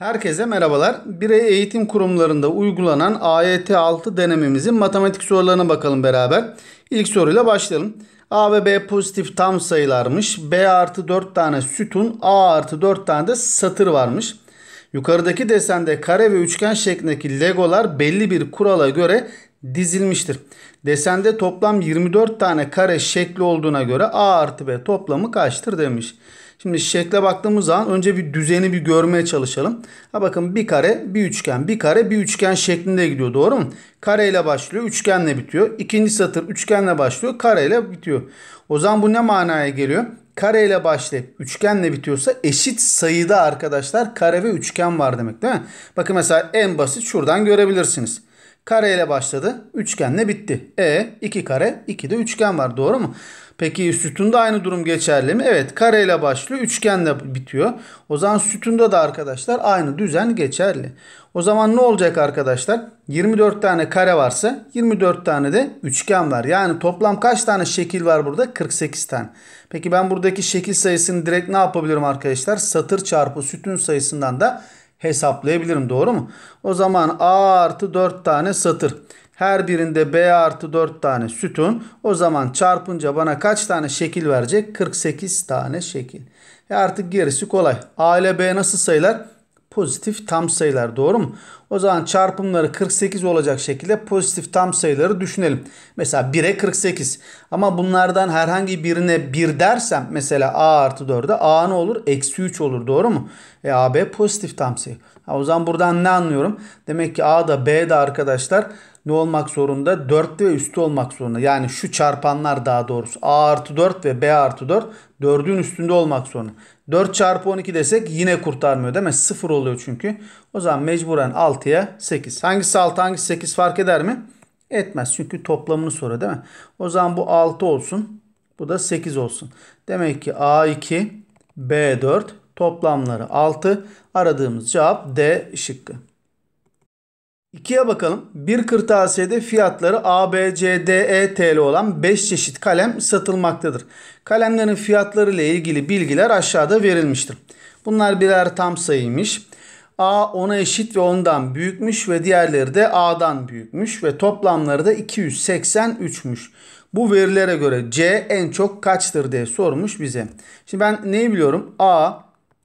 Herkese merhabalar. Birey eğitim kurumlarında uygulanan AYT 6 denememizin matematik sorularına bakalım beraber. İlk soruyla başlayalım. A ve B pozitif tam sayılarmış. B artı 4 tane sütun, A artı 4 tane de satır varmış. Yukarıdaki desende kare ve üçgen şeklindeki legolar belli bir kurala göre dizilmiştir. Desende toplam 24 tane kare şekli olduğuna göre A artı B toplamı kaçtır demiş. Şimdi şekle baktığımız zaman önce bir düzeni bir görmeye çalışalım. Ha bakın bir kare, bir üçgen, bir kare, bir üçgen şeklinde gidiyor doğru mu? Kareyle başlıyor, üçgenle bitiyor. İkinci satır üçgenle başlıyor, kareyle bitiyor. O zaman bu ne manaya geliyor? kareyle başlayıp üçgenle bitiyorsa eşit sayıda arkadaşlar kare ve üçgen var demek değil mi? Bakın mesela en basit şuradan görebilirsiniz. Kareyle başladı, üçgenle bitti. E iki kare, iki de üçgen var doğru mu? Peki sütunda aynı durum geçerli mi? Evet kareyle başlıyor üçgenle bitiyor. O zaman sütunda da arkadaşlar aynı düzen geçerli. O zaman ne olacak arkadaşlar? 24 tane kare varsa 24 tane de üçgen var. Yani toplam kaç tane şekil var burada? 48 tane. Peki ben buradaki şekil sayısını direkt ne yapabilirim arkadaşlar? Satır çarpı sütun sayısından da hesaplayabilirim doğru mu? O zaman A artı 4 tane satır. Her birinde B artı 4 tane sütun. O zaman çarpınca bana kaç tane şekil verecek? 48 tane şekil. E artık gerisi kolay. A ile B nasıl sayılar? Pozitif tam sayılar doğru mu? O zaman çarpımları 48 olacak şekilde pozitif tam sayıları düşünelim. Mesela 1'e 48 ama bunlardan herhangi birine 1 dersem mesela A artı 4'e A ne olur? Eksi 3 olur doğru mu? E AB pozitif tam sayı. Ha, o zaman buradan ne anlıyorum? Demek ki A da B de arkadaşlar ne olmak zorunda? 4 ve üstü olmak zorunda. Yani şu çarpanlar daha doğrusu. A artı 4 ve B artı 4 4'ün üstünde olmak zorunda. 4 çarpı 12 desek yine kurtarmıyor değil mi? 0 oluyor çünkü. O zaman mecburen 6'ya 8. Hangisi 6 hangisi 8 fark eder mi? Etmez çünkü toplamını soruyor değil mi? O zaman bu 6 olsun. Bu da 8 olsun. Demek ki A2, B4 toplamları 6. Aradığımız cevap D şıkkı. 2'ye bakalım. Bir kırtasiyede fiyatları A, B, C, D, E, TL olan 5 çeşit kalem satılmaktadır. Kalemlerin fiyatları ile ilgili bilgiler aşağıda verilmiştir. Bunlar birer tam sayıymış. A 10'a eşit ve ondan büyükmüş ve diğerleri de A'dan büyükmüş ve toplamları da 283'müş. Bu verilere göre C en çok kaçtır diye sormuş bize. Şimdi ben neyi biliyorum? A,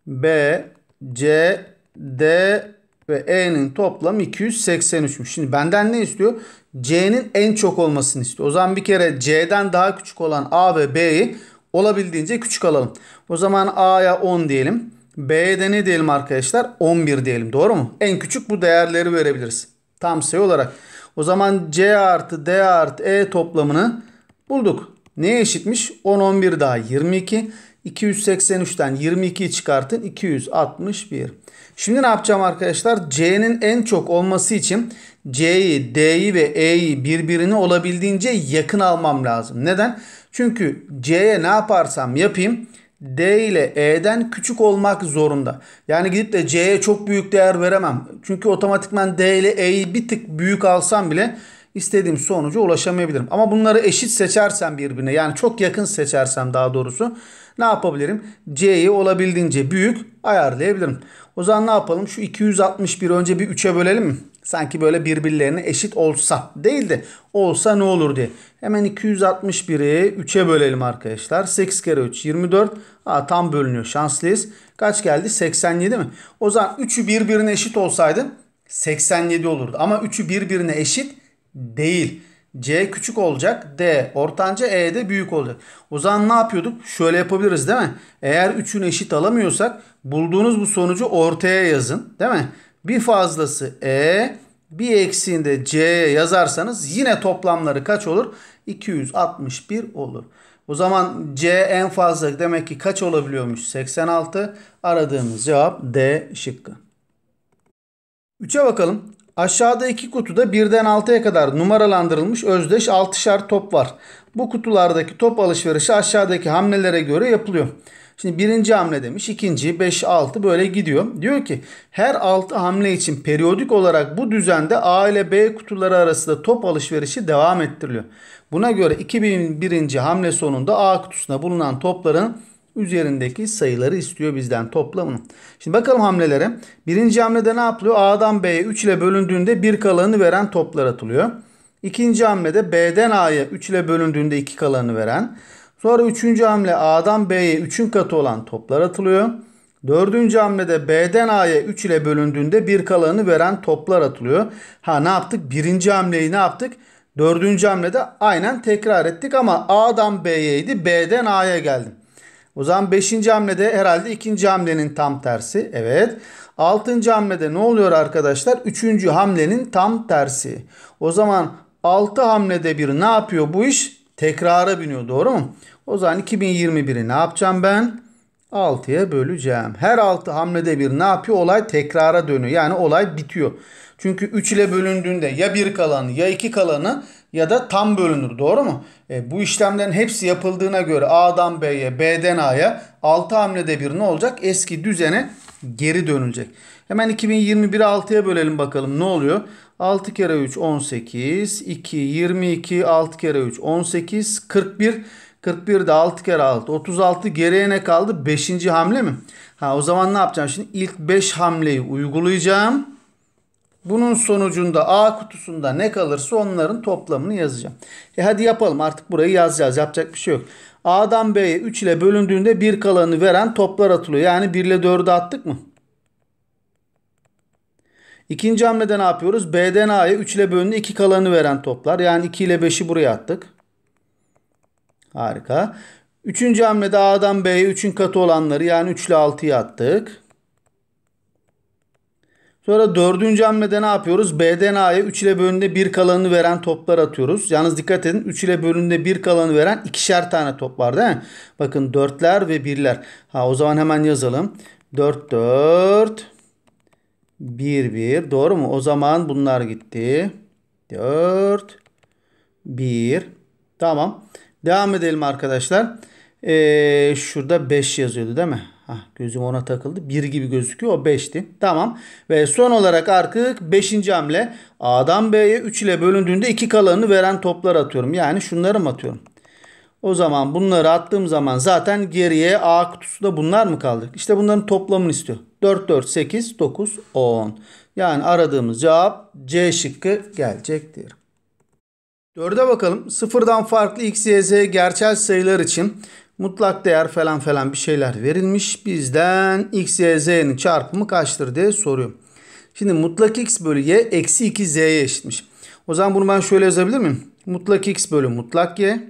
B, C, D, ve E'nin toplam 283'müş. Şimdi benden ne istiyor? C'nin en çok olmasını istiyor. O zaman bir kere C'den daha küçük olan A ve B'yi olabildiğince küçük alalım. O zaman A'ya 10 diyelim. B'ye de ne diyelim arkadaşlar? 11 diyelim. Doğru mu? En küçük bu değerleri verebiliriz. Tam sayı olarak. O zaman C artı D artı E toplamını bulduk. Neye eşitmiş? 10, 11 daha 22. 283'ten 22'yi çıkartın 261. Şimdi ne yapacağım arkadaşlar? C'nin en çok olması için C'yi, D'yi ve E'yi birbirini olabildiğince yakın almam lazım. Neden? Çünkü C'ye ne yaparsam yapayım D ile E'den küçük olmak zorunda. Yani gidip de C'ye çok büyük değer veremem. Çünkü otomatikman D ile E'yi bir tık büyük alsam bile istediğim sonuca ulaşamayabilirim. Ama bunları eşit seçersem birbirine yani çok yakın seçersem daha doğrusu ne yapabilirim? C'yi olabildiğince büyük ayarlayabilirim. O zaman ne yapalım? Şu 261 önce bir 3'e bölelim mi? Sanki böyle birbirlerine eşit olsa değil de olsa ne olur diye. Hemen 261'i 3'e bölelim arkadaşlar. 8 kere 3 24. Aa, tam bölünüyor şanslıyız. Kaç geldi? 87 mi? O zaman 3'ü birbirine eşit olsaydı 87 olurdu. Ama 3'ü birbirine eşit değil. C küçük olacak. D ortanca E de büyük olacak. O zaman ne yapıyorduk? Şöyle yapabiliriz değil mi? Eğer üçünü eşit alamıyorsak bulduğunuz bu sonucu ortaya yazın. Değil mi? Bir fazlası E bir eksiğinde C yazarsanız yine toplamları kaç olur? 261 olur. O zaman C en fazla demek ki kaç olabiliyormuş? 86. Aradığımız cevap D şıkkı. 3'e bakalım. Aşağıda iki kutuda birden 6'ya kadar numaralandırılmış özdeş altışar top var. Bu kutulardaki top alışverişi aşağıdaki hamlelere göre yapılıyor. Şimdi birinci hamle demiş, ikinci, beş, altı böyle gidiyor. Diyor ki her altı hamle için periyodik olarak bu düzende A ile B kutuları arasında top alışverişi devam ettiriliyor. Buna göre 2001. hamle sonunda A kutusuna bulunan topların üzerindeki sayıları istiyor bizden toplamını. Şimdi bakalım hamlelere. Birinci hamlede ne yapılıyor? A'dan B'ye 3 ile bölündüğünde bir kalanını veren toplar atılıyor. İkinci hamlede B'den A'ya 3 ile bölündüğünde iki kalanını veren. Sonra üçüncü hamle A'dan B'ye 3'ün katı olan toplar atılıyor. Dördüncü hamlede B'den A'ya 3 ile bölündüğünde bir kalanını veren toplar atılıyor. Ha ne yaptık? Birinci hamleyi ne yaptık? Dördüncü hamlede aynen tekrar ettik ama A'dan B'ye idi B'den A'ya geldim. O zaman 5. hamlede herhalde 2. hamlenin tam tersi. Evet. 6. hamlede ne oluyor arkadaşlar? 3. hamlenin tam tersi. O zaman 6 hamlede bir ne yapıyor bu iş? Tekrara biniyor doğru mu? O zaman 2021'i ne yapacağım ben? 6'ya böleceğim. Her 6 hamlede bir ne yapıyor? Olay tekrara dönüyor. Yani olay bitiyor. Çünkü 3 ile bölündüğünde ya 1 kalanı ya 2 kalanı ya da tam bölünür. Doğru mu? E, bu işlemlerin hepsi yapıldığına göre A'dan B'ye, B'den A'ya 6 hamlede bir ne olacak? Eski düzene geri dönülecek. Hemen 2021'i 6'ya bölelim bakalım ne oluyor? 6 kere 3 18, 2 22, 6 kere 3 18, 41. 41 de 6 kere 6 36 geriye ne kaldı? 5. hamle mi? Ha o zaman ne yapacağım şimdi? İlk 5 hamleyi uygulayacağım. Bunun sonucunda A kutusunda ne kalırsa onların toplamını yazacağım. E hadi yapalım artık burayı yazacağız. Yapacak bir şey yok. A'dan B'ye 3 ile bölündüğünde 1 kalanı veren toplar atılıyor. Yani 1 ile 4'ü attık mı? İkinci hamlede ne yapıyoruz? B'den A'ya 3 ile bölündü 2 kalanı veren toplar. Yani 2 ile 5'i buraya attık. Harika. Üçüncü hamlede A'dan B'ye 3'ün katı olanları yani 3 ile 6'yı attık. Sonra dördüncü hamlede ne yapıyoruz? BDNA'ya 3 ile bölünde 1 kalanını veren toplar atıyoruz. Yalnız dikkat edin 3 ile bölünde 1 kalanı veren ikişer tane top var değil mi? Bakın 4'ler ve 1'ler. Ha o zaman hemen yazalım. 4 4 1 1 doğru mu? O zaman bunlar gitti. 4 1 Tamam. Devam edelim arkadaşlar. Ee, şurada 5 yazıyordu değil mi? Hah, gözüm ona takıldı. 1 gibi gözüküyor. O 5'ti. Tamam. Ve son olarak artık 5. hamle. A'dan B'ye 3 ile bölündüğünde 2 kalanını veren toplar atıyorum. Yani şunları mı atıyorum? O zaman bunları attığım zaman zaten geriye A kutusunda bunlar mı kaldı? İşte bunların toplamını istiyor. 4, 4, 8, 9, 10. Yani aradığımız cevap C şıkkı gelecektir. Dörde bakalım. Sıfırdan farklı x, y, z gerçel sayılar için mutlak değer falan falan bir şeyler verilmiş. Bizden x, y, z'nin çarpımı kaçtır diye soruyor. Şimdi mutlak x bölü y eksi 2 z'ye eşitmiş. O zaman bunu ben şöyle yazabilir miyim? Mutlak x bölü mutlak y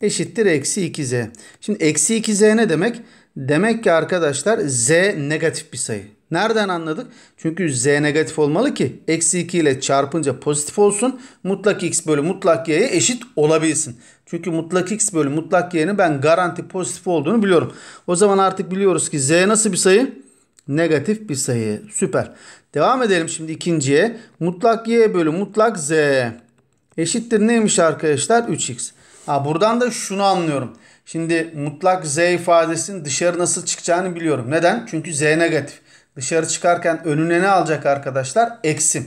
eşittir eksi 2z. Şimdi eksi 2z ne demek? Demek ki arkadaşlar z negatif bir sayı. Nereden anladık? Çünkü z negatif olmalı ki eksi 2 ile çarpınca pozitif olsun. Mutlak x bölü mutlak y'ye eşit olabilsin. Çünkü mutlak x bölü mutlak y'nin ben garanti pozitif olduğunu biliyorum. O zaman artık biliyoruz ki z nasıl bir sayı? Negatif bir sayı. Süper. Devam edelim şimdi ikinciye. Mutlak y bölü mutlak z eşittir neymiş arkadaşlar? 3x. Ha, buradan da şunu anlıyorum. Şimdi mutlak z ifadesinin dışarı nasıl çıkacağını biliyorum. Neden? Çünkü z negatif. Dışarı çıkarken önüne ne alacak arkadaşlar? Eksi.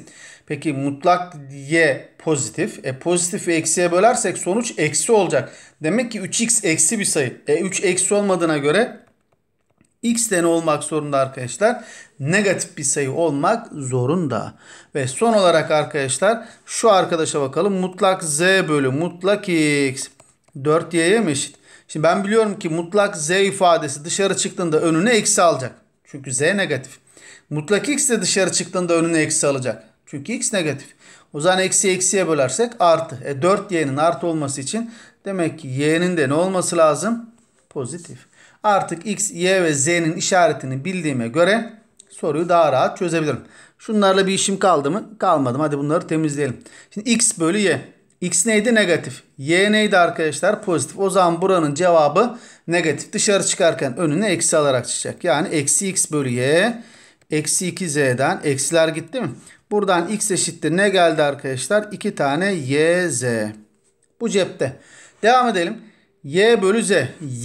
Peki mutlak y pozitif. E pozitif ve eksiye bölersek sonuç eksi olacak. Demek ki 3x eksi bir sayı. E 3 eksi olmadığına göre x de ne olmak zorunda arkadaşlar? Negatif bir sayı olmak zorunda. Ve son olarak arkadaşlar şu arkadaşa bakalım. Mutlak z bölü mutlak x 4y'ye mi eşit? Şimdi ben biliyorum ki mutlak z ifadesi dışarı çıktığında önüne eksi alacak. Çünkü z negatif. Mutlak x de dışarı çıktığında önüne eksi alacak. Çünkü x negatif. O zaman eksi eksiye bölersek artı. E 4y'nin artı olması için demek ki y'nin de ne olması lazım? Pozitif. Artık x, y ve z'nin işaretini bildiğime göre soruyu daha rahat çözebilirim. Şunlarla bir işim kaldı mı? Kalmadım. Hadi bunları temizleyelim. Şimdi x bölü y. X neydi? Negatif. Y neydi arkadaşlar? Pozitif. O zaman buranın cevabı negatif. Dışarı çıkarken önüne eksi alarak çıkacak. Yani eksi x bölü y. Eksi 2z'den eksiler gitti mi? Buradan x eşittir ne geldi arkadaşlar? 2 tane yz. Bu cepte. Devam edelim. Y bölü Z.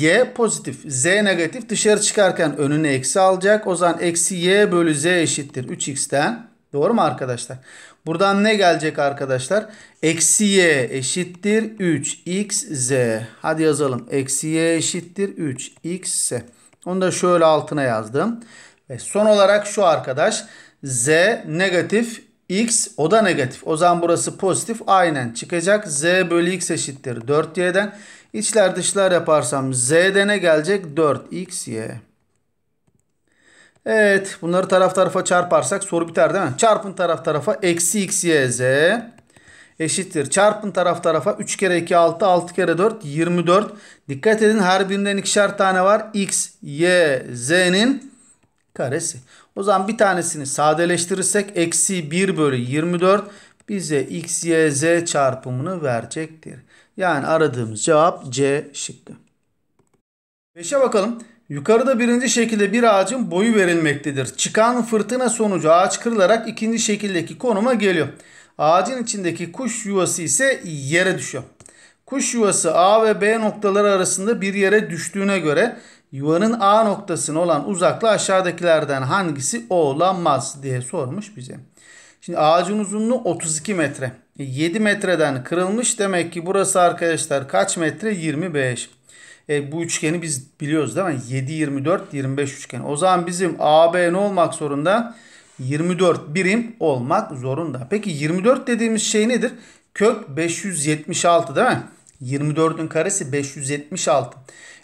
Y pozitif. Z negatif. Dışarı çıkarken önüne eksi alacak. O zaman eksi Y bölü Z eşittir. 3x'ten. Doğru mu arkadaşlar? Buradan ne gelecek arkadaşlar? Eksi Y eşittir. 3xz. Hadi yazalım. Eksi Y eşittir. 3xz. Onu da şöyle altına yazdım. Ve son olarak şu arkadaş. Arkadaş. Z negatif x o da negatif. O zaman burası pozitif aynen çıkacak. Z bölü x eşittir 4y'den. İçler dışlar yaparsam z'de ne gelecek? 4xy. Evet bunları taraf tarafa çarparsak soru biter değil mi? Çarpın taraf tarafa eksi x y z eşittir. Çarpın taraf tarafa 3 kere 2 6 6 kere 4 24. Dikkat edin her birinden ikişer tane var. x, y, z'nin karesi. O zaman bir tanesini sadeleştirirsek eksi 1 bölü 24 bize x, y, z çarpımını verecektir. Yani aradığımız cevap C şıkkı. 5'e bakalım. Yukarıda birinci şekilde bir ağacın boyu verilmektedir. Çıkan fırtına sonucu ağaç kırılarak ikinci şekildeki konuma geliyor. Ağacın içindeki kuş yuvası ise yere düşüyor. Kuş yuvası A ve B noktaları arasında bir yere düştüğüne göre yuvanın A noktasına olan uzaklığı aşağıdakilerden hangisi olamaz diye sormuş bize. Şimdi ağacın uzunluğu 32 metre. 7 e, metreden kırılmış demek ki burası arkadaşlar kaç metre? 25. E, bu üçgeni biz biliyoruz değil mi? 7, 24, 25 üçgen. O zaman bizim AB ne olmak zorunda? 24 birim olmak zorunda. Peki 24 dediğimiz şey nedir? Kök 576 değil mi? 24'ün karesi 576.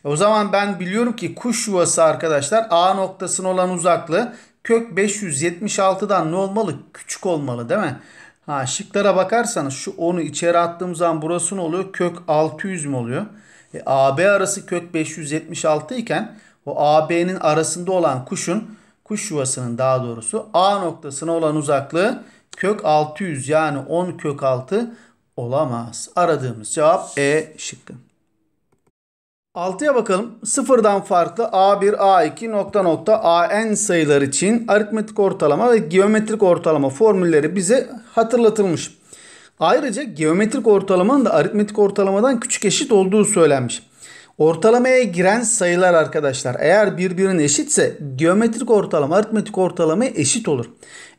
E o zaman ben biliyorum ki kuş yuvası arkadaşlar A noktasına olan uzaklığı kök 576'dan ne olmalı? Küçük olmalı değil mi? Ha, şıklara bakarsanız şu 10'u içeri attığım zaman burası ne oluyor? Kök 600 mü oluyor? E, AB arası kök 576 iken o AB'nin arasında olan kuşun kuş yuvasının daha doğrusu A noktasına olan uzaklığı kök 600 yani 10 kök 6 olamaz. Aradığımız cevap E şıkkı. 6'ya bakalım. Sıfırdan farklı A1, A2, nokta nokta AN sayılar için aritmetik ortalama ve geometrik ortalama formülleri bize hatırlatılmış. Ayrıca geometrik ortalamanın da aritmetik ortalamadan küçük eşit olduğu söylenmiş. Ortalamaya giren sayılar arkadaşlar eğer birbirine eşitse geometrik ortalama aritmetik ortalamaya eşit olur.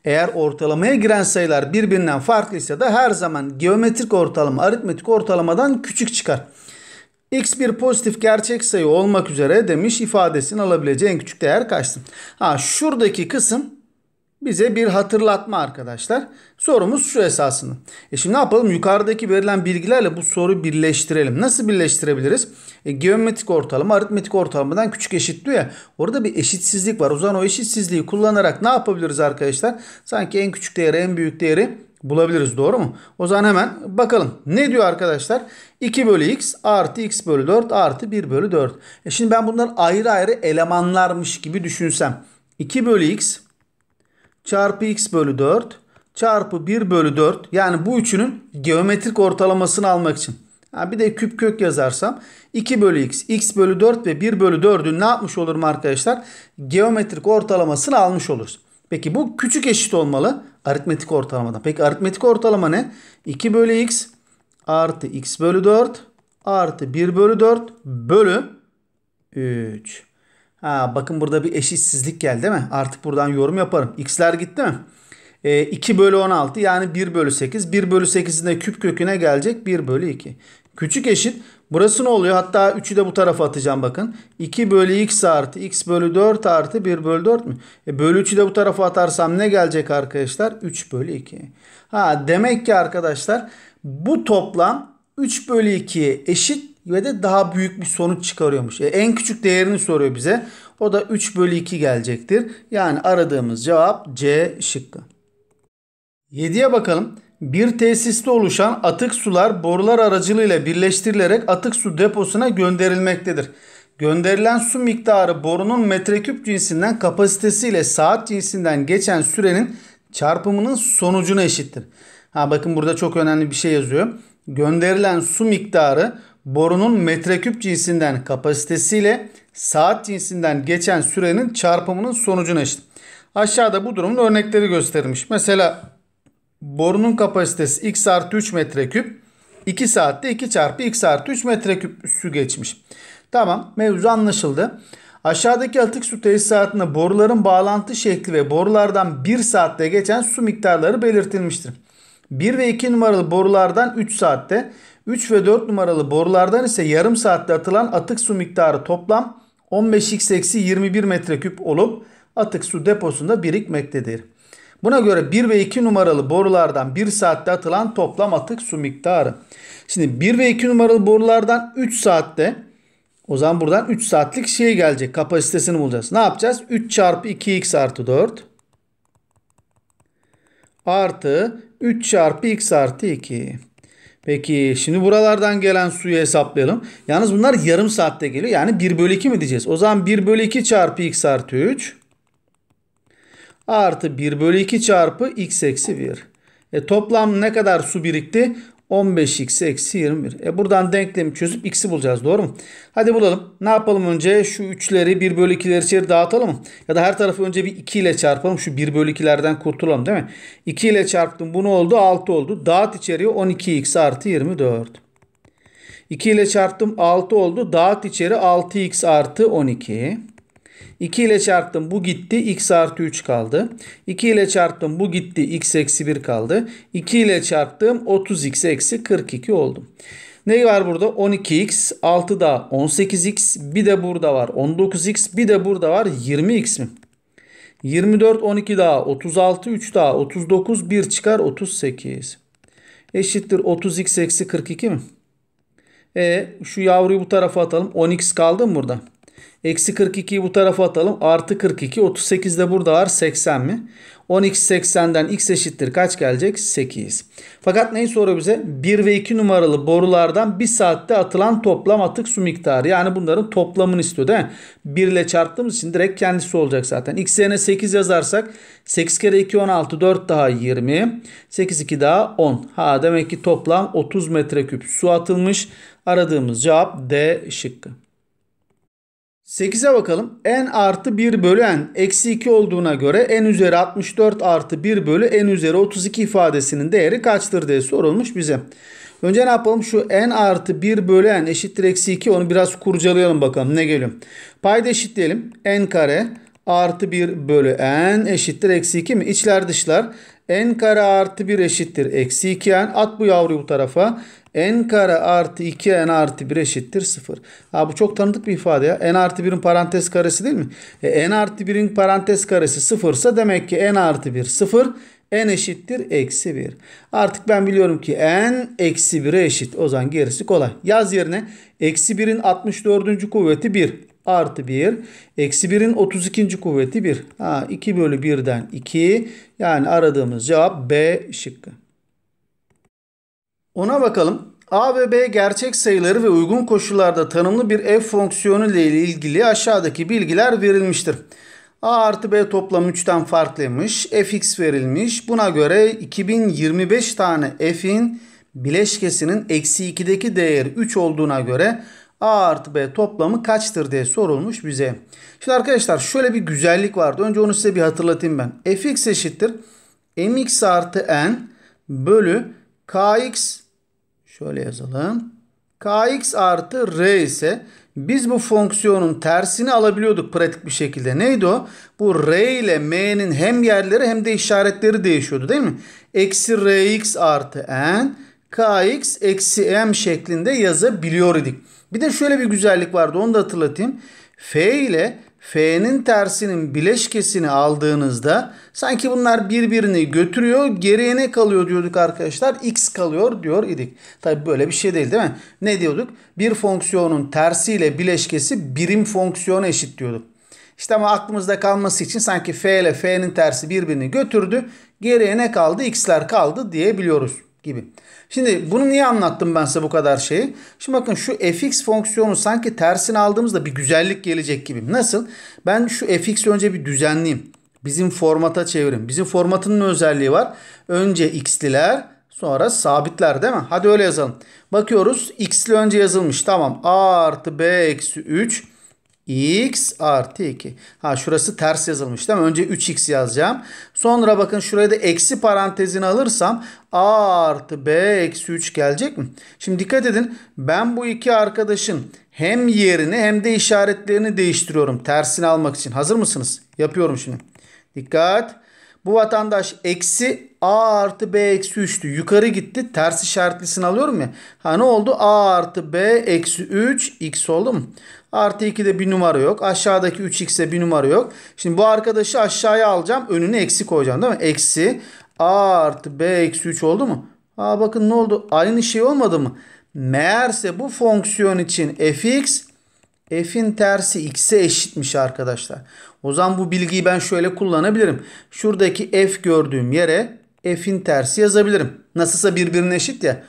Eğer ortalamaya giren sayılar birbirinden farklı ise de her zaman geometrik ortalama aritmetik ortalamadan küçük çıkar. X bir pozitif gerçek sayı olmak üzere demiş ifadesini alabileceği en küçük değer kaçtı? Ha şuradaki kısım bize bir hatırlatma arkadaşlar. Sorumuz şu esasını. E şimdi ne yapalım? Yukarıdaki verilen bilgilerle bu soruyu birleştirelim. Nasıl birleştirebiliriz? E, geometrik ortalama, aritmetik ortalamadan küçük eşitliyor ya. Orada bir eşitsizlik var. O zaman o eşitsizliği kullanarak ne yapabiliriz arkadaşlar? Sanki en küçük değeri, en büyük değeri bulabiliriz. Doğru mu? O zaman hemen bakalım. Ne diyor arkadaşlar? 2 bölü x artı x bölü 4 artı 1 bölü 4. E şimdi ben bunları ayrı ayrı elemanlarmış gibi düşünsem. 2 bölü x çarpı x bölü 4 çarpı 1 bölü 4 yani bu üçünün geometrik ortalamasını almak için. Ha bir de küp kök yazarsam 2 bölü x, x bölü 4 ve 1 bölü 4'ün ne yapmış olurum arkadaşlar? Geometrik ortalamasını almış oluruz. Peki bu küçük eşit olmalı aritmetik ortalamadan. Peki aritmetik ortalama ne? 2 bölü x artı x bölü 4 artı 1 bölü 4 bölü 3. Ha, bakın burada bir eşitsizlik geldi değil mi? Artık buradan yorum yaparım. X'ler gitti mi? E, 2 bölü 16 yani 1 bölü 8. 1 bölü 8'in de küp köküne gelecek 1 bölü 2. Küçük eşit. Burası ne oluyor? Hatta 3'ü de bu tarafa atacağım bakın. 2 bölü x artı x bölü 4 artı 1 bölü 4 mü? E bölü 3'ü de bu tarafa atarsam ne gelecek arkadaşlar? 3 bölü 2. Ha demek ki arkadaşlar bu toplam 3 bölü 2 eşit ve de daha büyük bir sonuç çıkarıyormuş. E, en küçük değerini soruyor bize. O da 3 bölü 2 gelecektir. Yani aradığımız cevap C şıkkı. 7'ye bakalım. Bir tesiste oluşan atık sular borular aracılığıyla birleştirilerek atık su deposuna gönderilmektedir. Gönderilen su miktarı borunun metreküp cinsinden kapasitesiyle saat cinsinden geçen sürenin çarpımının sonucuna eşittir. Ha bakın burada çok önemli bir şey yazıyor. Gönderilen su miktarı borunun metreküp cinsinden kapasitesiyle saat cinsinden geçen sürenin çarpımının sonucuna eşit. Aşağıda bu durumun örnekleri gösterilmiş. Mesela borunun kapasitesi x artı 3 metreküp. 2 saatte 2 çarpı x artı 3 metreküp su geçmiş. Tamam mevzu anlaşıldı. Aşağıdaki atık su tesisatında boruların bağlantı şekli ve borulardan 1 saatte geçen su miktarları belirtilmiştir. 1 ve 2 numaralı borulardan 3 saatte, 3 ve 4 numaralı borulardan ise yarım saatte atılan atık su miktarı toplam 15x eksi 21 metreküp olup atık su deposunda birikmektedir. Buna göre 1 ve 2 numaralı borulardan 1 saatte atılan toplam atık su miktarı. Şimdi 1 ve 2 numaralı borulardan 3 saatte o zaman buradan 3 saatlik şey gelecek. Kapasitesini bulacağız. Ne yapacağız? 3 çarpı 2x artı 4 artı 3 çarpı x artı 2. Peki şimdi buralardan gelen suyu hesaplayalım. Yalnız bunlar yarım saatte geliyor. Yani 1 bölü 2 mi diyeceğiz? O zaman 1 bölü 2 çarpı x artı 3 artı 1 bölü 2 çarpı x eksi 1. E, toplam ne kadar su birikti? 15x eksi 21. E buradan denklemi çözüp x'i bulacağız doğru mu? Hadi bulalım. Ne yapalım önce? Şu 3'leri 1 bölü 2'leri içeri dağıtalım. Ya da her tarafı önce bir 2 ile çarpalım. Şu 1 bölü 2'lerden kurtulalım değil mi? 2 ile çarptım. Bu ne oldu? 6 oldu. Dağıt içeriye 12x artı 24. 2 ile çarptım 6 oldu. Dağıt içeri 6x artı 12. 2 ile çarptım bu gitti x artı 3 kaldı. 2 ile çarptım bu gitti x eksi 1 kaldı. 2 ile çarptım 30x eksi 42 oldum. Ne var burada? 12x, 6 da 18x, bir de burada var 19x, bir de burada var 20x mi? 24, 12 daha 36, 3 daha 39, 1 çıkar 38. Eşittir 30x eksi 42 mi? E şu yavruyu bu tarafa atalım. 10x kaldı mı burada? Eksi 42'yi bu tarafa atalım. Artı 42. 38 de burada var. 80 mi? 10x 80'den x eşittir. Kaç gelecek? 8. Fakat neyi soruyor bize? 1 ve 2 numaralı borulardan 1 saatte atılan toplam atık su miktarı. Yani bunların toplamını istiyor değil mi? 1 ile çarptığımız için direkt kendisi olacak zaten. x yerine 8 yazarsak 8 kere 2 16. 4 daha 20. 8 2 daha 10. Ha demek ki toplam 30 metreküp su atılmış. Aradığımız cevap D şıkkı. 8'e bakalım. n artı 1 bölü n eksi 2 olduğuna göre n üzeri 64 artı 1 bölü n üzeri 32 ifadesinin değeri kaçtır diye sorulmuş bize. Önce ne yapalım? Şu n artı 1 bölü n eşittir eksi 2 onu biraz kurcalayalım bakalım ne geliyor. Payda eşitleyelim. n kare artı 1 bölü n eşittir eksi 2 mi? İçler dışlar. n kare artı 1 eşittir eksi 2 n. At bu yavruyu bu tarafa n kare artı 2 n artı 1 eşittir 0. Ha, bu çok tanıdık bir ifade ya. n artı 1'in parantez karesi değil mi? E, n artı 1'in parantez karesi 0 ise demek ki n artı 1 0 n eşittir eksi 1. Artık ben biliyorum ki n eksi 1'e eşit. O zaman gerisi kolay. Yaz yerine eksi 1'in 64. kuvveti 1 artı 1. Eksi 1'in 32. kuvveti 1. Ha, 2 bölü 1'den 2. Yani aradığımız cevap B şıkkı. Ona bakalım. A ve B gerçek sayıları ve uygun koşullarda tanımlı bir f fonksiyonu ile ilgili aşağıdaki bilgiler verilmiştir. A artı B toplam 3'ten farklıymış. fx verilmiş. Buna göre 2025 tane f'in bileşkesinin eksi 2'deki değeri 3 olduğuna göre A artı B toplamı kaçtır diye sorulmuş bize. Şimdi arkadaşlar şöyle bir güzellik vardı. Önce onu size bir hatırlatayım ben. fx eşittir mx artı n bölü kx şöyle yazalım. kx artı r ise biz bu fonksiyonun tersini alabiliyorduk pratik bir şekilde. Neydi o? Bu r ile m'nin hem yerleri hem de işaretleri değişiyordu değil mi? Eksi rx artı n kx eksi m şeklinde yazabiliyor idik. Bir de şöyle bir güzellik vardı onu da hatırlatayım. f ile F'nin tersinin bileşkesini aldığınızda sanki bunlar birbirini götürüyor. Geriye ne kalıyor diyorduk arkadaşlar? X kalıyor diyor idik. Tabi böyle bir şey değil değil mi? Ne diyorduk? Bir fonksiyonun tersiyle bileşkesi birim fonksiyona eşit diyorduk. İşte ama aklımızda kalması için sanki f ile f'nin tersi birbirini götürdü. Geriye ne kaldı? x'ler kaldı diyebiliyoruz gibi. Şimdi bunu niye anlattım ben size bu kadar şeyi? Şimdi bakın şu fx fonksiyonu sanki tersini aldığımızda bir güzellik gelecek gibi. Nasıl? Ben şu fx önce bir düzenleyeyim. Bizim formata çevirin. Bizim formatının özelliği var. Önce x'liler sonra sabitler değil mi? Hadi öyle yazalım. Bakıyoruz x'li önce yazılmış. Tamam a artı b eksi 3 x artı 2. Ha şurası ters yazılmış değil mi? Önce 3x yazacağım. Sonra bakın şuraya da eksi parantezini alırsam a artı b eksi 3 gelecek mi? Şimdi dikkat edin ben bu iki arkadaşın hem yerini hem de işaretlerini değiştiriyorum. Tersini almak için. Hazır mısınız? Yapıyorum şimdi. Dikkat. Bu vatandaş eksi a artı b eksi 3'tü. Yukarı gitti. Ters işaretlisini alıyorum ya. Ha ne oldu? a artı b eksi 3 x oldu mu? Artı 2'de bir numara yok. Aşağıdaki 3x'e bir numara yok. Şimdi bu arkadaşı aşağıya alacağım. Önüne eksi koyacağım değil mi? Eksi. A artı B eksi 3 oldu mu? Aa bakın ne oldu? Aynı şey olmadı mı? Meğerse bu fonksiyon için fx f'in tersi x'e eşitmiş arkadaşlar. O zaman bu bilgiyi ben şöyle kullanabilirim. Şuradaki f gördüğüm yere f'in tersi yazabilirim. Nasılsa birbirine eşit ya.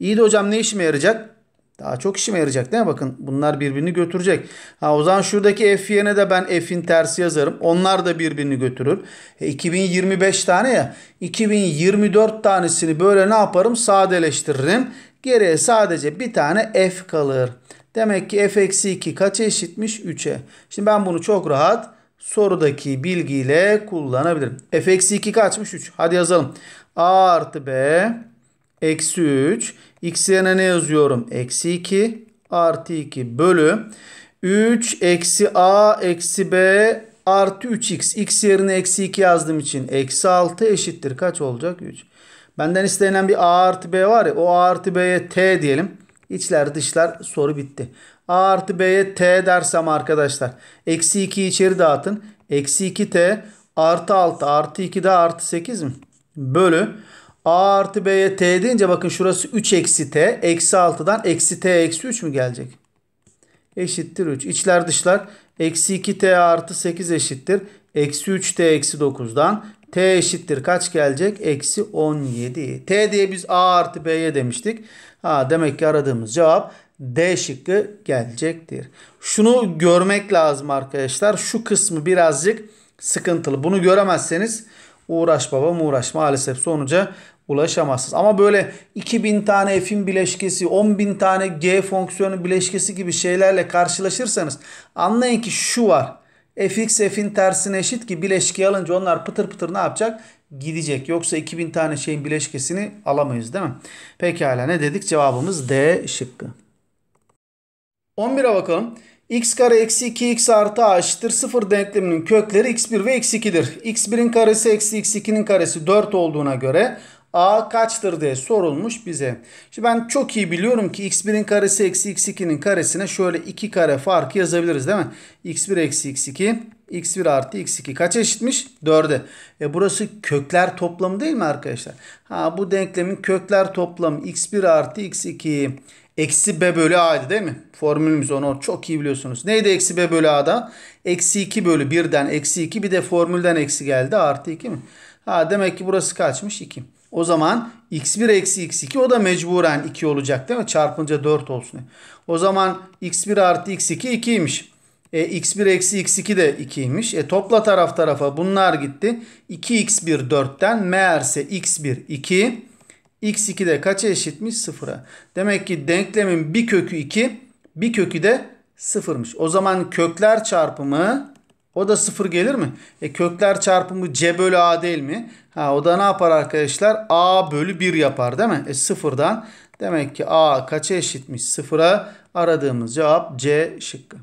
İyi de hocam ne işime yarayacak? Daha çok işime yarayacak değil mi? Bakın bunlar birbirini götürecek. Ha, o zaman şuradaki F yerine de ben F'in tersi yazarım. Onlar da birbirini götürür. E, 2025 tane ya. 2024 tanesini böyle ne yaparım? Sadeleştiririm. Geriye sadece bir tane F kalır. Demek ki F eksi 2 kaça eşitmiş? 3'e. Şimdi ben bunu çok rahat sorudaki bilgiyle kullanabilirim. F eksi 2 kaçmış? 3. Hadi yazalım. A artı B eksi 3 X yerine ne yazıyorum? Eksi 2 artı 2 bölü 3 eksi A eksi B artı 3x. x yerine eksi 2 yazdığım için eksi 6 eşittir. Kaç olacak? 3. Benden istenen bir a artı b var ya o a artı b'ye t diyelim. İçler dışlar soru bitti. a artı b'ye t dersem arkadaşlar eksi 2'yi içeri dağıtın. Eksi 2t artı 6 artı 2 de artı 8 mi? Bölü A artı B'ye T deyince bakın şurası 3 eksi T. Eksi 6'dan eksi T eksi 3 mü gelecek? Eşittir 3. İçler dışlar. Eksi 2T artı 8 eşittir. Eksi 3T eksi 9'dan. T eşittir kaç gelecek? Eksi 17. T diye biz A artı B'ye demiştik. Ha, demek ki aradığımız cevap D şıkkı gelecektir. Şunu görmek lazım arkadaşlar. Şu kısmı birazcık sıkıntılı. Bunu göremezseniz uğraş babam uğraş. Maalesef sonuca ulaşamazsınız. Ama böyle 2000 tane f'in bileşkesi, 10.000 tane g fonksiyonu bileşkesi gibi şeylerle karşılaşırsanız anlayın ki şu var. fx f'in tersine eşit ki bileşki alınca onlar pıtır pıtır ne yapacak? Gidecek. Yoksa 2000 tane şeyin bileşkesini alamayız değil mi? Pekala ne dedik? Cevabımız D şıkkı. 11'e bakalım x kare eksi 2x artı a eşittir 0 denkleminin kökleri x1 ve x2'dir. x1'in karesi eksi x2'nin karesi 4 olduğuna göre A kaçtır diye sorulmuş bize. Şimdi ben çok iyi biliyorum ki x1'in karesi eksi x2'nin karesine şöyle 2 kare farkı yazabiliriz değil mi? x1 eksi x2 x1 artı x2 kaç eşitmiş? 4'e. E burası kökler toplamı değil mi arkadaşlar? Ha bu denklemin kökler toplamı x1 artı x2 eksi b bölü a'ydı değil mi? Formülümüz onu çok iyi biliyorsunuz. Neydi eksi b bölü a'da? Eksi 2 bölü 1'den eksi 2 bir de formülden eksi geldi artı 2 mi? Ha demek ki burası kaçmış? 2. O zaman x1 eksi x2 o da mecburen 2 olacak değil mi? Çarpınca 4 olsun. O zaman x1 artı x2 2'ymiş. E, x1 eksi x2 de 2'ymiş. E, topla taraf tarafa bunlar gitti. 2x1 4'ten meğerse x1 2. x2 de kaça eşitmiş? 0'a. Demek ki denklemin bir kökü 2 bir kökü de 0'mış. O zaman kökler çarpımı o da 0 gelir mi? E, kökler çarpımı c bölü a değil mi? Ha, o da ne yapar arkadaşlar? A bölü 1 yapar değil mi? E sıfırdan. Demek ki A kaça eşitmiş? Sıfıra aradığımız cevap C şıkkı.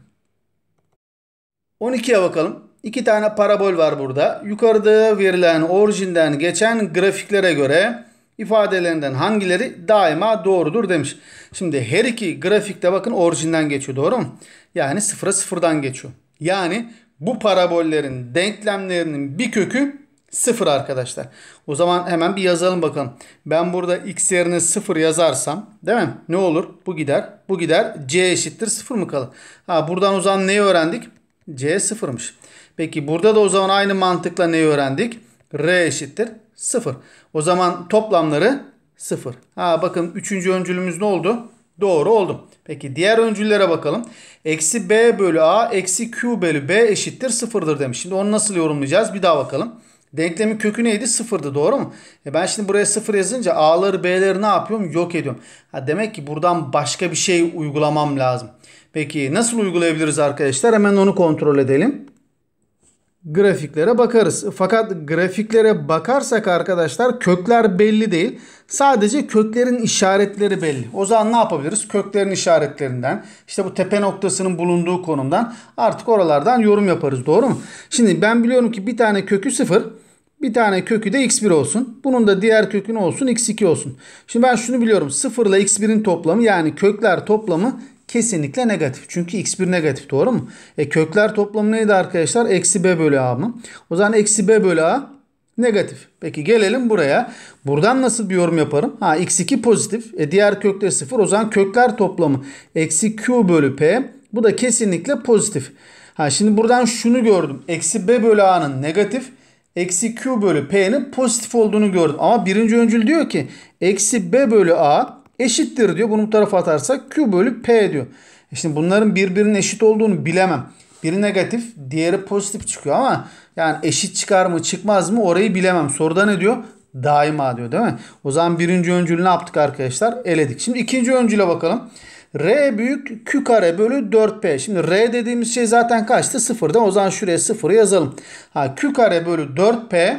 12'ye bakalım. İki tane parabol var burada. Yukarıda verilen orijinden geçen grafiklere göre ifadelerinden hangileri daima doğrudur demiş. Şimdi her iki grafikte bakın orijinden geçiyor doğru mu? Yani sıfıra sıfırdan geçiyor. Yani bu parabollerin denklemlerinin bir kökü 0 arkadaşlar. O zaman hemen bir yazalım bakalım. Ben burada x yerine 0 yazarsam değil mi? Ne olur? Bu gider. Bu gider. c eşittir 0 mı kalır? Ha, buradan o zaman neyi öğrendik? c 0'mış. Peki burada da o zaman aynı mantıkla neyi öğrendik? r eşittir 0. O zaman toplamları 0. Ha bakın 3. öncülümüz ne oldu? Doğru oldu. Peki diğer öncüllere bakalım. Eksi b bölü a eksi q bölü b eşittir 0'dır demiş. Şimdi onu nasıl yorumlayacağız? Bir daha bakalım. Denklemin kökü neydi? Sıfırdı doğru mu? E ben şimdi buraya sıfır yazınca a'ları b'leri ne yapıyorum? Yok ediyorum. Ha demek ki buradan başka bir şey uygulamam lazım. Peki nasıl uygulayabiliriz arkadaşlar? Hemen onu kontrol edelim. Grafiklere bakarız. Fakat grafiklere bakarsak arkadaşlar kökler belli değil. Sadece köklerin işaretleri belli. O zaman ne yapabiliriz? Köklerin işaretlerinden işte bu tepe noktasının bulunduğu konumdan artık oralardan yorum yaparız. Doğru mu? Şimdi ben biliyorum ki bir tane kökü 0 bir tane kökü de x1 olsun. Bunun da diğer kökü ne olsun? x2 olsun. Şimdi ben şunu biliyorum. 0 ile x1'in toplamı yani kökler toplamı kesinlikle negatif. Çünkü x1 negatif doğru mu? E kökler toplamı neydi arkadaşlar? Eksi b bölü a mı? O zaman eksi b bölü a negatif. Peki gelelim buraya. Buradan nasıl bir yorum yaparım? Ha x2 pozitif. E diğer kökler 0. O zaman kökler toplamı eksi q bölü p. Bu da kesinlikle pozitif. Ha şimdi buradan şunu gördüm. Eksi b bölü a'nın negatif. Eksi q bölü p'nin pozitif olduğunu gördüm. Ama birinci öncül diyor ki eksi b bölü a eşittir diyor. Bunu bu tarafa atarsak q bölü p diyor. E şimdi bunların birbirinin eşit olduğunu bilemem. Biri negatif, diğeri pozitif çıkıyor ama yani eşit çıkar mı çıkmaz mı orayı bilemem. Soruda ne diyor? Daima diyor değil mi? O zaman birinci öncülü ne yaptık arkadaşlar? Eledik. Şimdi ikinci öncüle bakalım. R büyük Q kare bölü 4P. Şimdi R dediğimiz şey zaten kaçtı? Sıfırdan. O zaman şuraya sıfırı yazalım. Ha, Q kare bölü 4P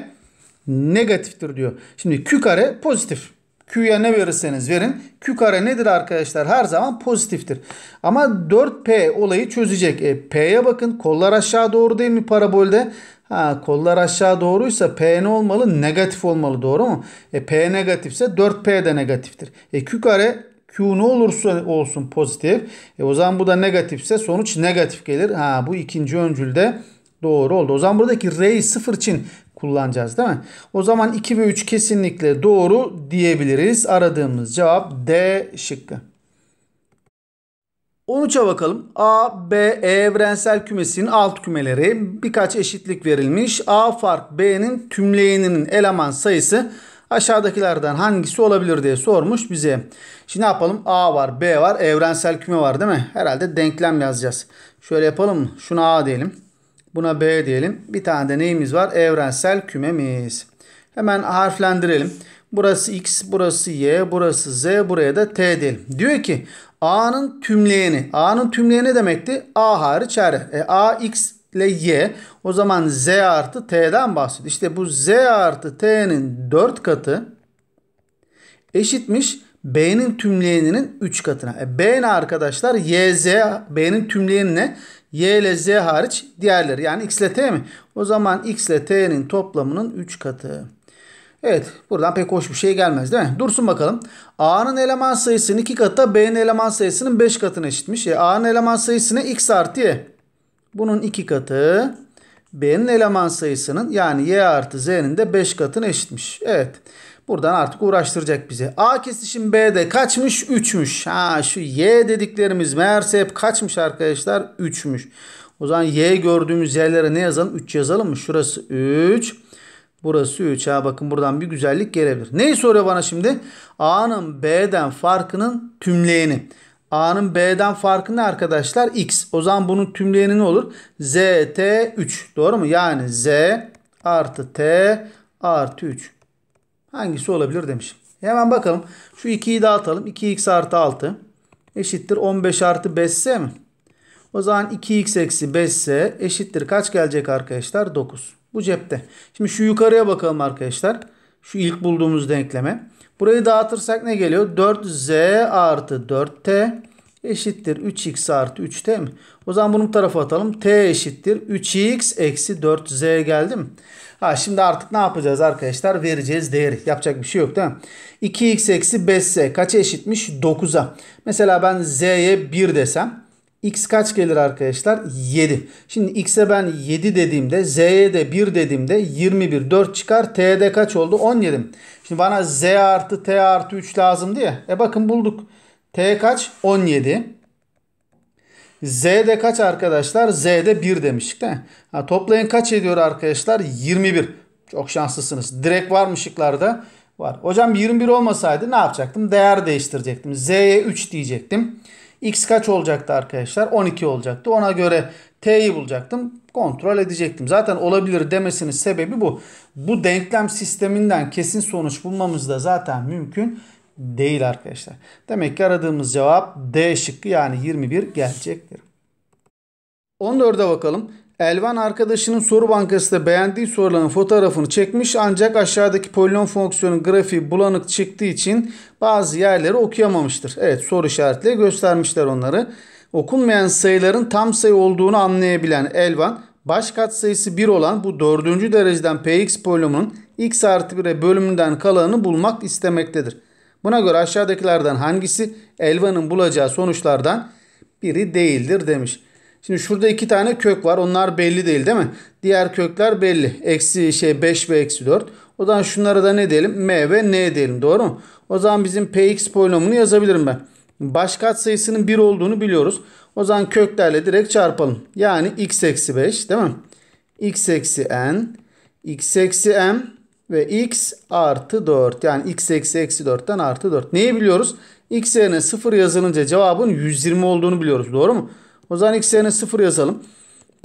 negatiftir diyor. Şimdi Q kare pozitif. Q'ya ne verirseniz verin. Q kare nedir arkadaşlar? Her zaman pozitiftir. Ama 4P olayı çözecek. E, P'ye bakın. Kollar aşağı doğru değil mi parabolde? Ha, kollar aşağı doğruysa P ne olmalı? Negatif olmalı doğru mu? E, P negatifse 4P de negatiftir. E, Q kare Q ne olursa olsun pozitif. E, o zaman bu da negatifse sonuç negatif gelir. Ha, bu ikinci öncülde doğru oldu. O zaman buradaki R'yi sıfır için kullanacağız değil mi? O zaman 2 ve 3 kesinlikle doğru diyebiliriz. Aradığımız cevap D şıkkı. 13'e bakalım. A, B, E evrensel kümesinin alt kümeleri birkaç eşitlik verilmiş. A fark B'nin tümleyeninin eleman sayısı aşağıdakilerden hangisi olabilir diye sormuş bize. Şimdi ne yapalım? A var, B var, evrensel küme var değil mi? Herhalde denklem yazacağız. Şöyle yapalım mı? Şuna A diyelim. Buna B diyelim. Bir tane de neyimiz var? Evrensel kümemiz. Hemen harflendirelim. Burası X, burası Y, burası Z, buraya da T diyelim. Diyor ki A'nın tümleyeni. A'nın tümleyeni ne demekti? A hariç her. E, A, X ile Y. O zaman Z artı T'den bahsediyor. İşte bu Z artı T'nin 4 katı eşitmiş B'nin tümleyeninin 3 katına. E, B ne arkadaşlar? YZ B'nin tümleyeni ne? Y ile Z hariç diğerleri. Yani X ile T mi? O zaman X ile T'nin toplamının 3 katı. Evet buradan pek hoş bir şey gelmez değil mi? Dursun bakalım. A'nın eleman sayısının 2 katı B'nin eleman sayısının 5 katına eşitmiş. E, A'nın eleman sayısını X artı Y. Bunun 2 katı B'nin eleman sayısının yani Y artı Z'nin de 5 katına eşitmiş. Evet. Buradan artık uğraştıracak bizi. A kesişim B'de kaçmış? 3'müş. Ha şu Y dediklerimiz meğerse hep kaçmış arkadaşlar? 3'müş. O zaman Y gördüğümüz yerlere ne yazalım? 3 yazalım mı? Şurası 3. Burası 3. Ha bakın buradan bir güzellik gelebilir. Neyi soruyor bana şimdi? A'nın B'den farkının tümleyeni. A'nın B'den farkı ne arkadaşlar? X. O zaman bunun tümleyeni ne olur? ZT T, 3. Doğru mu? Yani Z artı T artı 3. Hangisi olabilir demiş. Hemen bakalım. Şu 2'yi dağıtalım. 2x artı 6 eşittir 15 artı 5s mi? O zaman 2x eksi 5s eşittir. Kaç gelecek arkadaşlar? 9. Bu cepte. Şimdi şu yukarıya bakalım arkadaşlar. Şu ilk bulduğumuz denkleme. Burayı dağıtırsak ne geliyor? 4z artı 4t eşittir 3x artı 3 değil mi? O zaman bunu bu tarafa atalım. t eşittir 3x eksi 4z geldim. Ha şimdi artık ne yapacağız arkadaşlar? Vereceğiz değeri. Yapacak bir şey yok değil mi? 2x eksi 5z kaça eşitmiş? 9'a. Mesela ben z'ye 1 desem x kaç gelir arkadaşlar? 7. Şimdi x'e ben 7 dediğimde z'ye de 1 dediğimde 21 4 çıkar. t'de kaç oldu? 17. Şimdi bana z artı t artı 3 lazım diye. E bakın bulduk. T kaç? 17. Z de kaç arkadaşlar? Z de 1 demiştik de. Ha, toplayın kaç ediyor arkadaşlar? 21. Çok şanslısınız. Direkt var mı şıklarda? Var. Hocam 21 olmasaydı ne yapacaktım? Değer değiştirecektim. Z'ye 3 diyecektim. X kaç olacaktı arkadaşlar? 12 olacaktı. Ona göre T'yi bulacaktım. Kontrol edecektim. Zaten olabilir demesinin sebebi bu. Bu denklem sisteminden kesin sonuç bulmamız da zaten mümkün değil arkadaşlar. Demek ki aradığımız cevap D şıkkı yani 21 gelecektir. 14'e bakalım. Elvan arkadaşının soru bankasında beğendiği soruların fotoğrafını çekmiş ancak aşağıdaki polinom fonksiyonun grafiği bulanık çıktığı için bazı yerleri okuyamamıştır. Evet soru işaretle göstermişler onları. Okunmayan sayıların tam sayı olduğunu anlayabilen Elvan baş katsayısı 1 olan bu dördüncü dereceden px polinomunun x artı 1'e bölümünden kalanını bulmak istemektedir. Buna göre aşağıdakilerden hangisi Elvan'ın bulacağı sonuçlardan biri değildir demiş. Şimdi şurada iki tane kök var. Onlar belli değil değil mi? Diğer kökler belli. Eksi şey 5 ve eksi 4. O zaman şunlara da ne diyelim? M ve N diyelim. Doğru mu? O zaman bizim Px polinomunu yazabilirim ben. Baş katsayısının 1 olduğunu biliyoruz. O zaman köklerle direkt çarpalım. Yani x eksi 5 değil mi? x eksi n, x eksi m ve x artı 4. Yani x eksi eksi 4'ten artı 4. Neyi biliyoruz? x yerine 0 yazılınca cevabın 120 olduğunu biliyoruz. Doğru mu? O zaman x yerine 0 yazalım.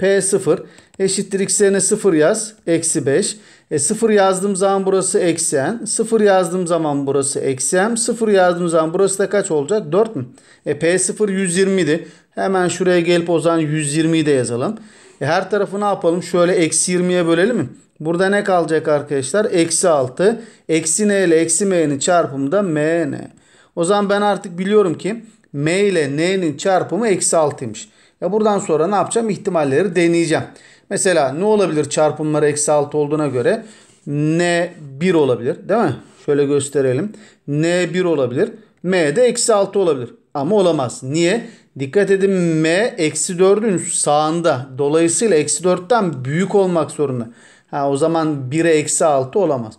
P0 eşittir x yerine 0 yaz. Eksi 5. E 0 yazdığım zaman burası eksi n. 0 yazdığım zaman burası eksi eksem. 0 yazdığım zaman burası da kaç olacak? 4 mü? E P0 120 idi. Hemen şuraya gelip o zaman 120'yi de yazalım. E her tarafı ne yapalım? Şöyle eksi 20'ye bölelim mi? Burada ne kalacak arkadaşlar? Eksi 6. Eksi n ile eksi m'nin çarpımı da m n. O zaman ben artık biliyorum ki m ile n'nin çarpımı eksi 6'ymış. Ya buradan sonra ne yapacağım? İhtimalleri deneyeceğim. Mesela ne olabilir çarpımları eksi 6 olduğuna göre? n 1 olabilir değil mi? Şöyle gösterelim. n 1 olabilir. m de eksi 6 olabilir. Ama olamaz. Niye? Dikkat edin m eksi 4'ün sağında. Dolayısıyla eksi 4'ten büyük olmak zorunda. Ha, o zaman 1'e eksi 6 olamaz.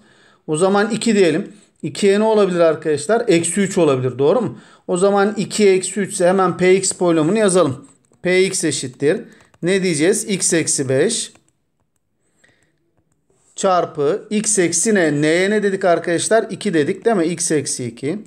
O zaman 2 diyelim. 2'ye ne olabilir arkadaşlar? Eksi 3 olabilir doğru mu? O zaman 2'ye eksi 3 ise hemen px polinomunu yazalım. px eşittir. Ne diyeceğiz? x eksi 5 çarpı x eksi ne? N'ye ne dedik arkadaşlar? 2 dedik değil mi? x eksi 2.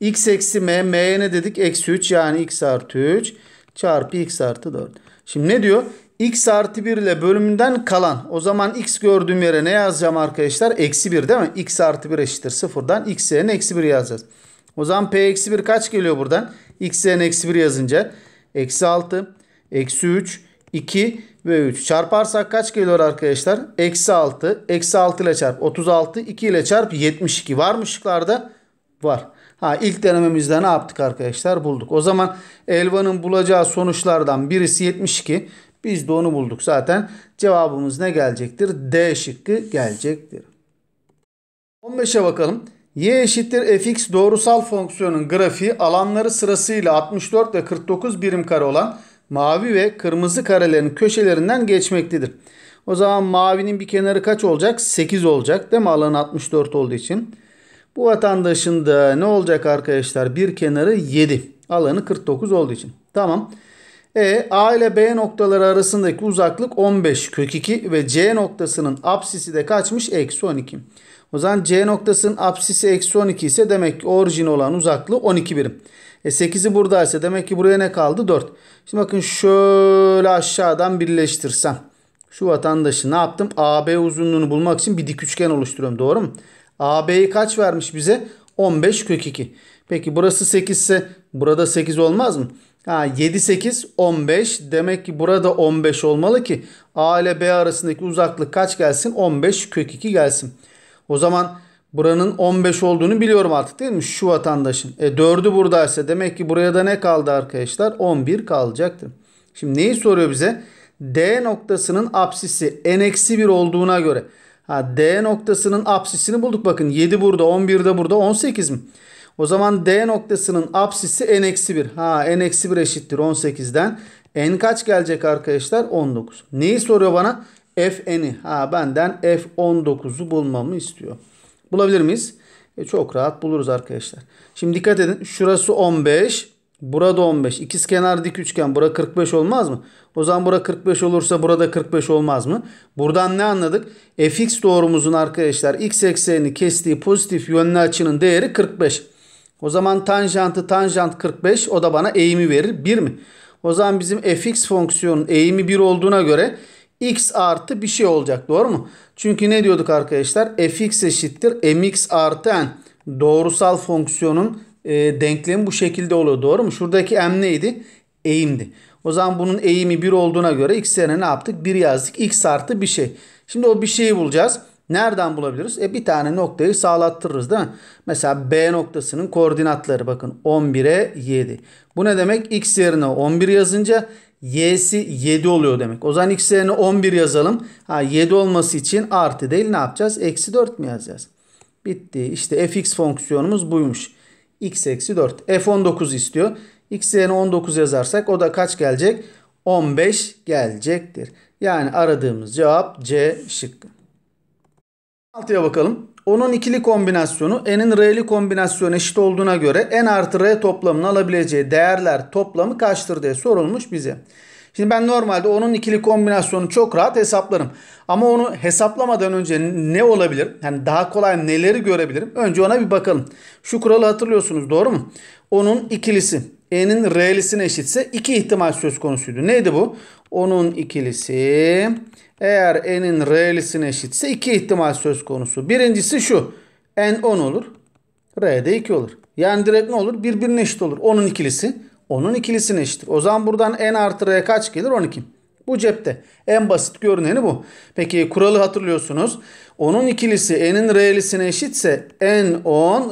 x eksi m, m'ye ne dedik? Eksi 3 yani x artı 3 çarpı x artı 4. Şimdi ne diyor? x artı 1 ile bölümünden kalan. O zaman x gördüğüm yere ne yazacağım arkadaşlar? Eksi 1 değil mi? x artı 1 eşittir sıfırdan x yerine eksi 1 yazacağız. O zaman p eksi 1 kaç geliyor buradan? x yerine eksi 1 yazınca. Eksi 6, eksi 3, 2 ve 3. Çarparsak kaç geliyor arkadaşlar? Eksi 6, eksi 6 ile çarp 36, 2 ile çarp 72. Var mı şıklarda? Var. Ha, ilk denememizde ne yaptık arkadaşlar? Bulduk. O zaman Elvan'ın bulacağı sonuçlardan birisi 72. Biz de onu bulduk zaten. Cevabımız ne gelecektir? D şıkkı gelecektir. 15'e bakalım. Y eşittir fx doğrusal fonksiyonun grafiği alanları sırasıyla 64 ve 49 birim kare olan mavi ve kırmızı karelerin köşelerinden geçmektedir. O zaman mavinin bir kenarı kaç olacak? 8 olacak değil mi? Alan 64 olduğu için. Bu vatandaşın da ne olacak arkadaşlar? Bir kenarı 7. Alanı 49 olduğu için. Tamam. E, A ile B noktaları arasındaki uzaklık 15 kök 2 ve C noktasının apsisi de kaçmış? Eksi 12. O zaman C noktasının apsisi eksi 12 ise demek ki orijin olan uzaklığı 12 birim. E 8'i buradaysa demek ki buraya ne kaldı? 4. Şimdi bakın şöyle aşağıdan birleştirsem. Şu vatandaşı ne yaptım? AB uzunluğunu bulmak için bir dik üçgen oluşturuyorum. Doğru mu? AB'yi kaç vermiş bize? 15 kök 2. Peki burası 8 ise burada 8 olmaz mı? Ha, 7, 8, 15. Demek ki burada 15 olmalı ki A ile B arasındaki uzaklık kaç gelsin? 15 kök 2 gelsin. O zaman buranın 15 olduğunu biliyorum artık değil mi? Şu vatandaşın. E 4'ü buradaysa demek ki buraya da ne kaldı arkadaşlar? 11 kalacaktır. Şimdi neyi soruyor bize? D noktasının apsisi n-1 olduğuna göre. Ha, D noktasının apsisini bulduk. Bakın 7 burada, 11 de burada, 18 mi? O zaman D noktasının apsisi n-1. Ha n-1 eşittir 18'den. N kaç gelecek arkadaşlar? 19. Neyi soruyor bana? F n'i. Ha benden F19'u bulmamı istiyor. Bulabilir miyiz? E, çok rahat buluruz arkadaşlar. Şimdi dikkat edin. Şurası 15. Burada 15. İkiz kenar dik üçgen. Bura 45 olmaz mı? O zaman bura 45 olursa burada 45 olmaz mı? Buradan ne anladık? fx doğrumuzun arkadaşlar x eksenini kestiği pozitif yönlü açının değeri 45. O zaman tanjantı tanjant 45 o da bana eğimi verir 1 mi? O zaman bizim fx fonksiyonun eğimi 1 olduğuna göre x artı bir şey olacak doğru mu? Çünkü ne diyorduk arkadaşlar? fx eşittir mx artı n. Doğrusal fonksiyonun e, denklemi bu şekilde oluyor doğru mu? Şuradaki m neydi? Eğimdi. O zaman bunun eğimi 1 olduğuna göre x yerine ne yaptık? 1 yazdık. x artı bir şey. Şimdi o bir şeyi bulacağız. Nereden bulabiliriz? E bir tane noktayı sağlattırırız değil mi? Mesela B noktasının koordinatları bakın 11'e 7. Bu ne demek? X yerine 11 yazınca y'si 7 oluyor demek. O zaman x yerine 11 yazalım. Ha 7 olması için artı değil ne yapacağız? Eksi 4 mi yazacağız? Bitti. İşte fx fonksiyonumuz buymuş. x eksi 4. f19 istiyor. x yerine 19 yazarsak o da kaç gelecek? 15 gelecektir. Yani aradığımız cevap C şıkkı. 6'ya bakalım. Onun ikili kombinasyonu n'in r'li kombinasyonu eşit olduğuna göre n artı r toplamını alabileceği değerler toplamı kaçtır diye sorulmuş bize. Şimdi ben normalde onun ikili kombinasyonu çok rahat hesaplarım. Ama onu hesaplamadan önce ne olabilir? Yani daha kolay neleri görebilirim? Önce ona bir bakalım. Şu kuralı hatırlıyorsunuz doğru mu? Onun ikilisi n'in r'lisine eşitse iki ihtimal söz konusuydu. Neydi bu? Onun ikilisi eğer n'in r'lisine eşitse iki ihtimal söz konusu. Birincisi şu. n 10 olur. r de 2 olur. Yani direkt ne olur? Birbirine eşit olur. Onun ikilisi. Onun ikilisine eşittir. O zaman buradan n artı r kaç gelir? 12. Bu cepte. En basit görüneni bu. Peki kuralı hatırlıyorsunuz. Onun ikilisi n'in r'lisine eşitse n 10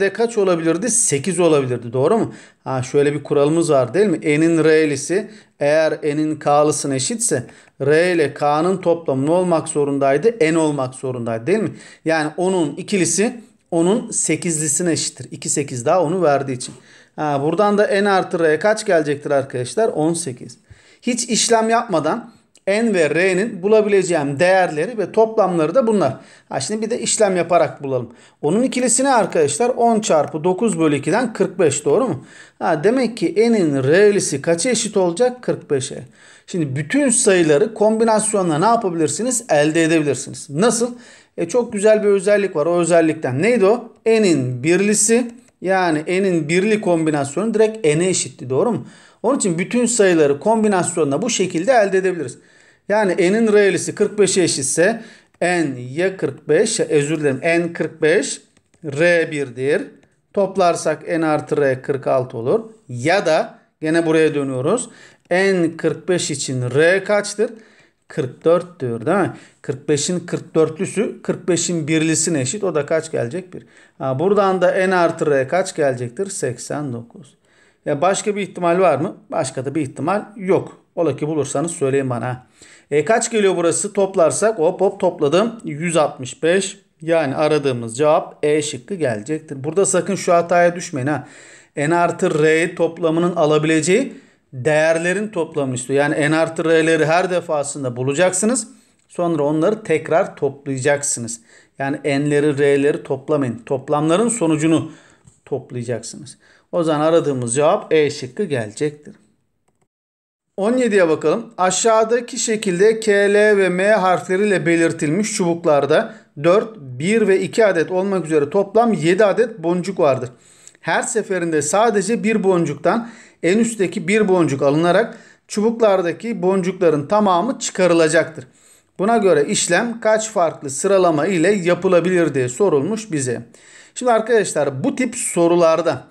de kaç olabilirdi? 8 olabilirdi. Doğru mu? Ha şöyle bir kuralımız var değil mi? n'in r'lisi eğer n'in k'lısına eşitse R ile K'nın toplamı ne olmak zorundaydı? N olmak zorundaydı değil mi? Yani onun ikilisi onun sekizlisine eşittir. 2 8 daha onu verdiği için. Ha, buradan da N artı R kaç gelecektir arkadaşlar? 18. Hiç işlem yapmadan n ve r'nin bulabileceğim değerleri ve toplamları da bunlar. Ha şimdi bir de işlem yaparak bulalım. Onun ikilisini arkadaşlar? 10 çarpı 9 bölü 2'den 45 doğru mu? Ha demek ki n'in r'lisi kaça eşit olacak? 45'e. Şimdi bütün sayıları kombinasyonla ne yapabilirsiniz? Elde edebilirsiniz. Nasıl? E çok güzel bir özellik var o özellikten. Neydi o? N'in birlisi yani n'in birli kombinasyonu direkt n'e eşitti doğru mu? Onun için bütün sayıları kombinasyonla bu şekilde elde edebiliriz. Yani n'in re'lisi 45'e eşitse n y 45 özür dilerim n 45 r 1'dir. Toplarsak n artı r 46 olur. Ya da gene buraya dönüyoruz. n 45 için r kaçtır? 44'tür değil mi? 45'in 44'lüsü 45'in birlisine eşit. O da kaç gelecek? bir? Ha, buradan da n artı r kaç gelecektir? 89. Ya başka bir ihtimal var mı? Başka da bir ihtimal yok. Ola ki bulursanız söyleyin bana. E kaç geliyor burası? Toplarsak hop hop topladım. 165. Yani aradığımız cevap E şıkkı gelecektir. Burada sakın şu hataya düşmeyin ha. N artı R toplamının alabileceği değerlerin toplamı istiyor. Yani N artı R'leri her defasında bulacaksınız. Sonra onları tekrar toplayacaksınız. Yani N'leri R'leri toplamayın. Toplamların sonucunu toplayacaksınız. O zaman aradığımız cevap E şıkkı gelecektir. 17'ye bakalım. Aşağıdaki şekilde K, L ve M harfleriyle belirtilmiş çubuklarda 4, 1 ve 2 adet olmak üzere toplam 7 adet boncuk vardır. Her seferinde sadece bir boncuktan en üstteki bir boncuk alınarak çubuklardaki boncukların tamamı çıkarılacaktır. Buna göre işlem kaç farklı sıralama ile yapılabilir diye sorulmuş bize. Şimdi arkadaşlar bu tip sorularda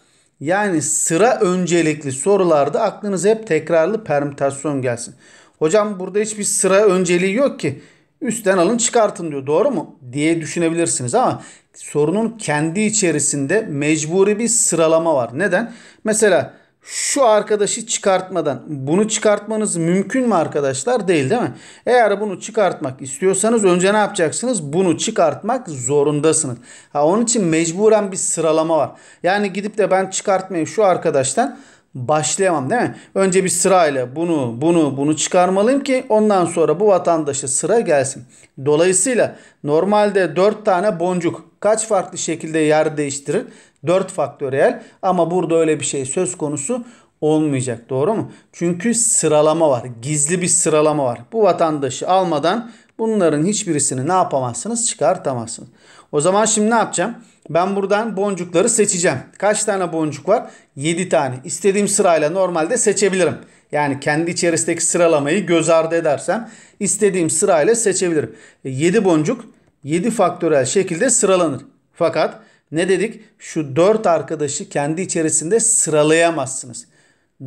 yani sıra öncelikli sorularda aklınıza hep tekrarlı permütasyon gelsin. Hocam burada hiçbir sıra önceliği yok ki. Üstten alın çıkartın diyor. Doğru mu? Diye düşünebilirsiniz ama sorunun kendi içerisinde mecburi bir sıralama var. Neden? Mesela şu arkadaşı çıkartmadan bunu çıkartmanız mümkün mü arkadaşlar? Değil değil mi? Eğer bunu çıkartmak istiyorsanız önce ne yapacaksınız? Bunu çıkartmak zorundasınız. Ha, onun için mecburen bir sıralama var. Yani gidip de ben çıkartmayı şu arkadaştan başlayamam değil mi? Önce bir sırayla bunu, bunu, bunu çıkarmalıyım ki ondan sonra bu vatandaşa sıra gelsin. Dolayısıyla normalde 4 tane boncuk kaç farklı şekilde yer değiştirir? 4 faktöriyel ama burada öyle bir şey söz konusu olmayacak doğru mu? Çünkü sıralama var. Gizli bir sıralama var. Bu vatandaşı almadan bunların hiçbirisini ne yapamazsınız? Çıkartamazsınız. O zaman şimdi ne yapacağım? Ben buradan boncukları seçeceğim. Kaç tane boncuk var? 7 tane. İstediğim sırayla normalde seçebilirim. Yani kendi içerisindeki sıralamayı göz ardı edersem istediğim sırayla seçebilirim. 7 e, boncuk 7 faktörel şekilde sıralanır. Fakat ne dedik? Şu 4 arkadaşı kendi içerisinde sıralayamazsınız.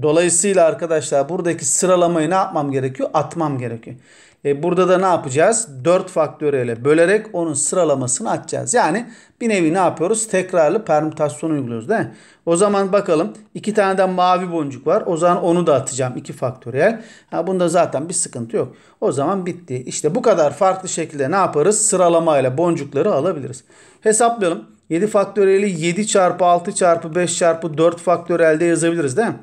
Dolayısıyla arkadaşlar buradaki sıralamayı ne yapmam gerekiyor? Atmam gerekiyor. E, burada da ne yapacağız? 4 faktöriyele bölerek onun sıralamasını atacağız. Yani bir nevi ne yapıyoruz? Tekrarlı permütasyon uyguluyoruz değil mi? O zaman bakalım 2 tane de mavi boncuk var. O zaman onu da atacağım 2 faktöriyel. Ha, bunda zaten bir sıkıntı yok. O zaman bitti. İşte bu kadar farklı şekilde ne yaparız? Sıralamayla boncukları alabiliriz. Hesaplayalım. 7 faktöriyeli 7 çarpı 6 çarpı 5 çarpı 4 faktöriyelde yazabiliriz değil mi?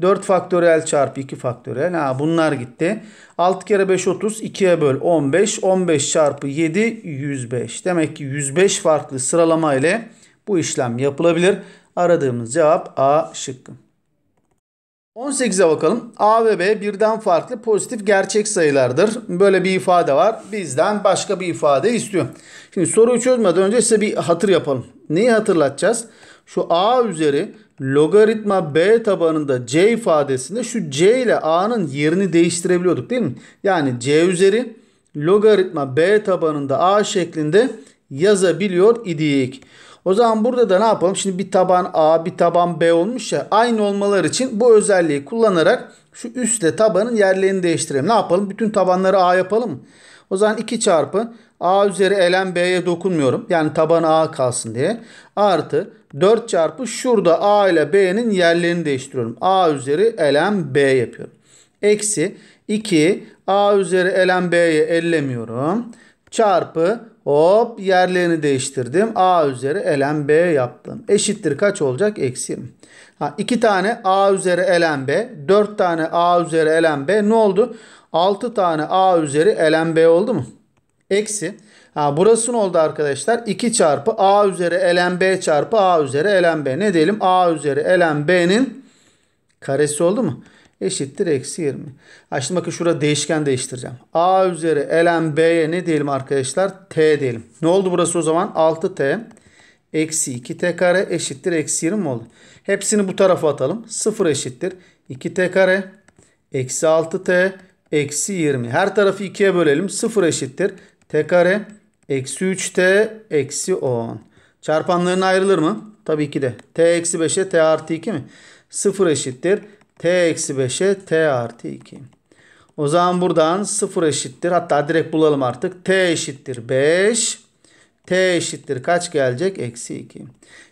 4 faktöriyel çarpı 2 faktöriyel. Ha, bunlar gitti. 6 kere 5 30. 2'ye böl 15. 15 çarpı 7 105. Demek ki 105 farklı sıralama ile bu işlem yapılabilir. Aradığımız cevap A şıkkı. 18'e bakalım. A ve B birden farklı pozitif gerçek sayılardır. Böyle bir ifade var. Bizden başka bir ifade istiyor. Şimdi soruyu çözmeden önce size bir hatır yapalım. Neyi hatırlatacağız? Şu A üzeri logaritma b tabanında c ifadesinde şu c ile a'nın yerini değiştirebiliyorduk değil mi? Yani c üzeri logaritma b tabanında a şeklinde yazabiliyor idik. O zaman burada da ne yapalım? Şimdi bir taban a bir taban b olmuş ya aynı olmalar için bu özelliği kullanarak şu üstle tabanın yerlerini değiştirelim. Ne yapalım? Bütün tabanları a yapalım. O zaman 2 çarpı a üzeri elen b'ye dokunmuyorum. Yani taban a kalsın diye. Artı 4 çarpı şurada A ile B'nin yerlerini değiştiriyorum. A üzeri ln B yapıyorum. Eksi 2 A üzeri ln B'ye ellemiyorum. Çarpı hop yerlerini değiştirdim. A üzeri ln B yaptım. Eşittir kaç olacak? Eksi 20. 2 tane A üzeri ln B. 4 tane A üzeri ln B. Ne oldu? 6 tane A üzeri ln B oldu mu? Eksi Ha, burası ne oldu arkadaşlar? 2 çarpı a üzeri ln b çarpı a üzeri ln b. Ne diyelim? a üzeri ln b'nin karesi oldu mu? Eşittir eksi 20. Ha, şimdi bakın şurada değişken değiştireceğim. a üzeri ln b'ye ne diyelim arkadaşlar? t diyelim. Ne oldu burası o zaman? 6t eksi 2t kare eşittir eksi 20 oldu. Hepsini bu tarafa atalım. 0 eşittir 2t kare eksi 6t eksi 20. Her tarafı 2'ye bölelim. 0 eşittir t kare Eksi 3 t eksi 10. Çarpanların ayrılır mı? Tabii ki de. t eksi 5'e t artı 2 mi? 0 eşittir. t eksi 5'e t artı 2. O zaman buradan 0 eşittir. Hatta direkt bulalım artık. t eşittir 5. t eşittir kaç gelecek? Eksi 2.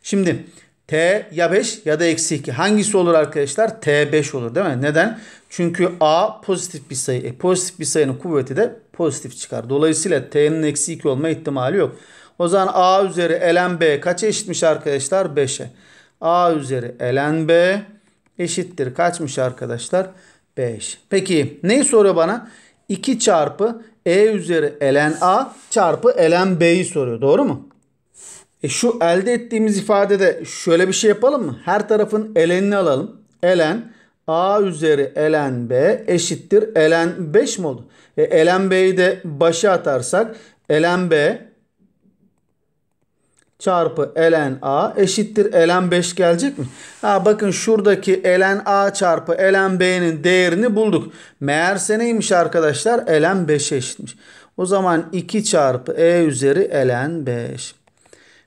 Şimdi T ya 5 ya da eksi 2. Hangisi olur arkadaşlar? T5 olur değil mi? Neden? Çünkü A pozitif bir sayı. E, pozitif bir sayının kuvveti de pozitif çıkar. Dolayısıyla T'nin eksi 2 olma ihtimali yok. O zaman A üzeri ln B kaç eşitmiş arkadaşlar? 5'e. A üzeri ln B eşittir. Kaçmış arkadaşlar? 5. Peki neyi soruyor bana? 2 çarpı E üzeri ln A çarpı ln B'yi soruyor. Doğru mu? E şu elde ettiğimiz ifadede şöyle bir şey yapalım mı? Her tarafın elenini alalım. Elen A üzeri elen B eşittir elen 5 mi oldu? E, elen B'yi de başa atarsak elen B çarpı elen A eşittir elen 5 gelecek mi? Ha, bakın şuradaki elen A çarpı elen B'nin değerini bulduk. Meğerse neymiş arkadaşlar? Elen 5'e eşitmiş. O zaman 2 çarpı E üzeri elen 5.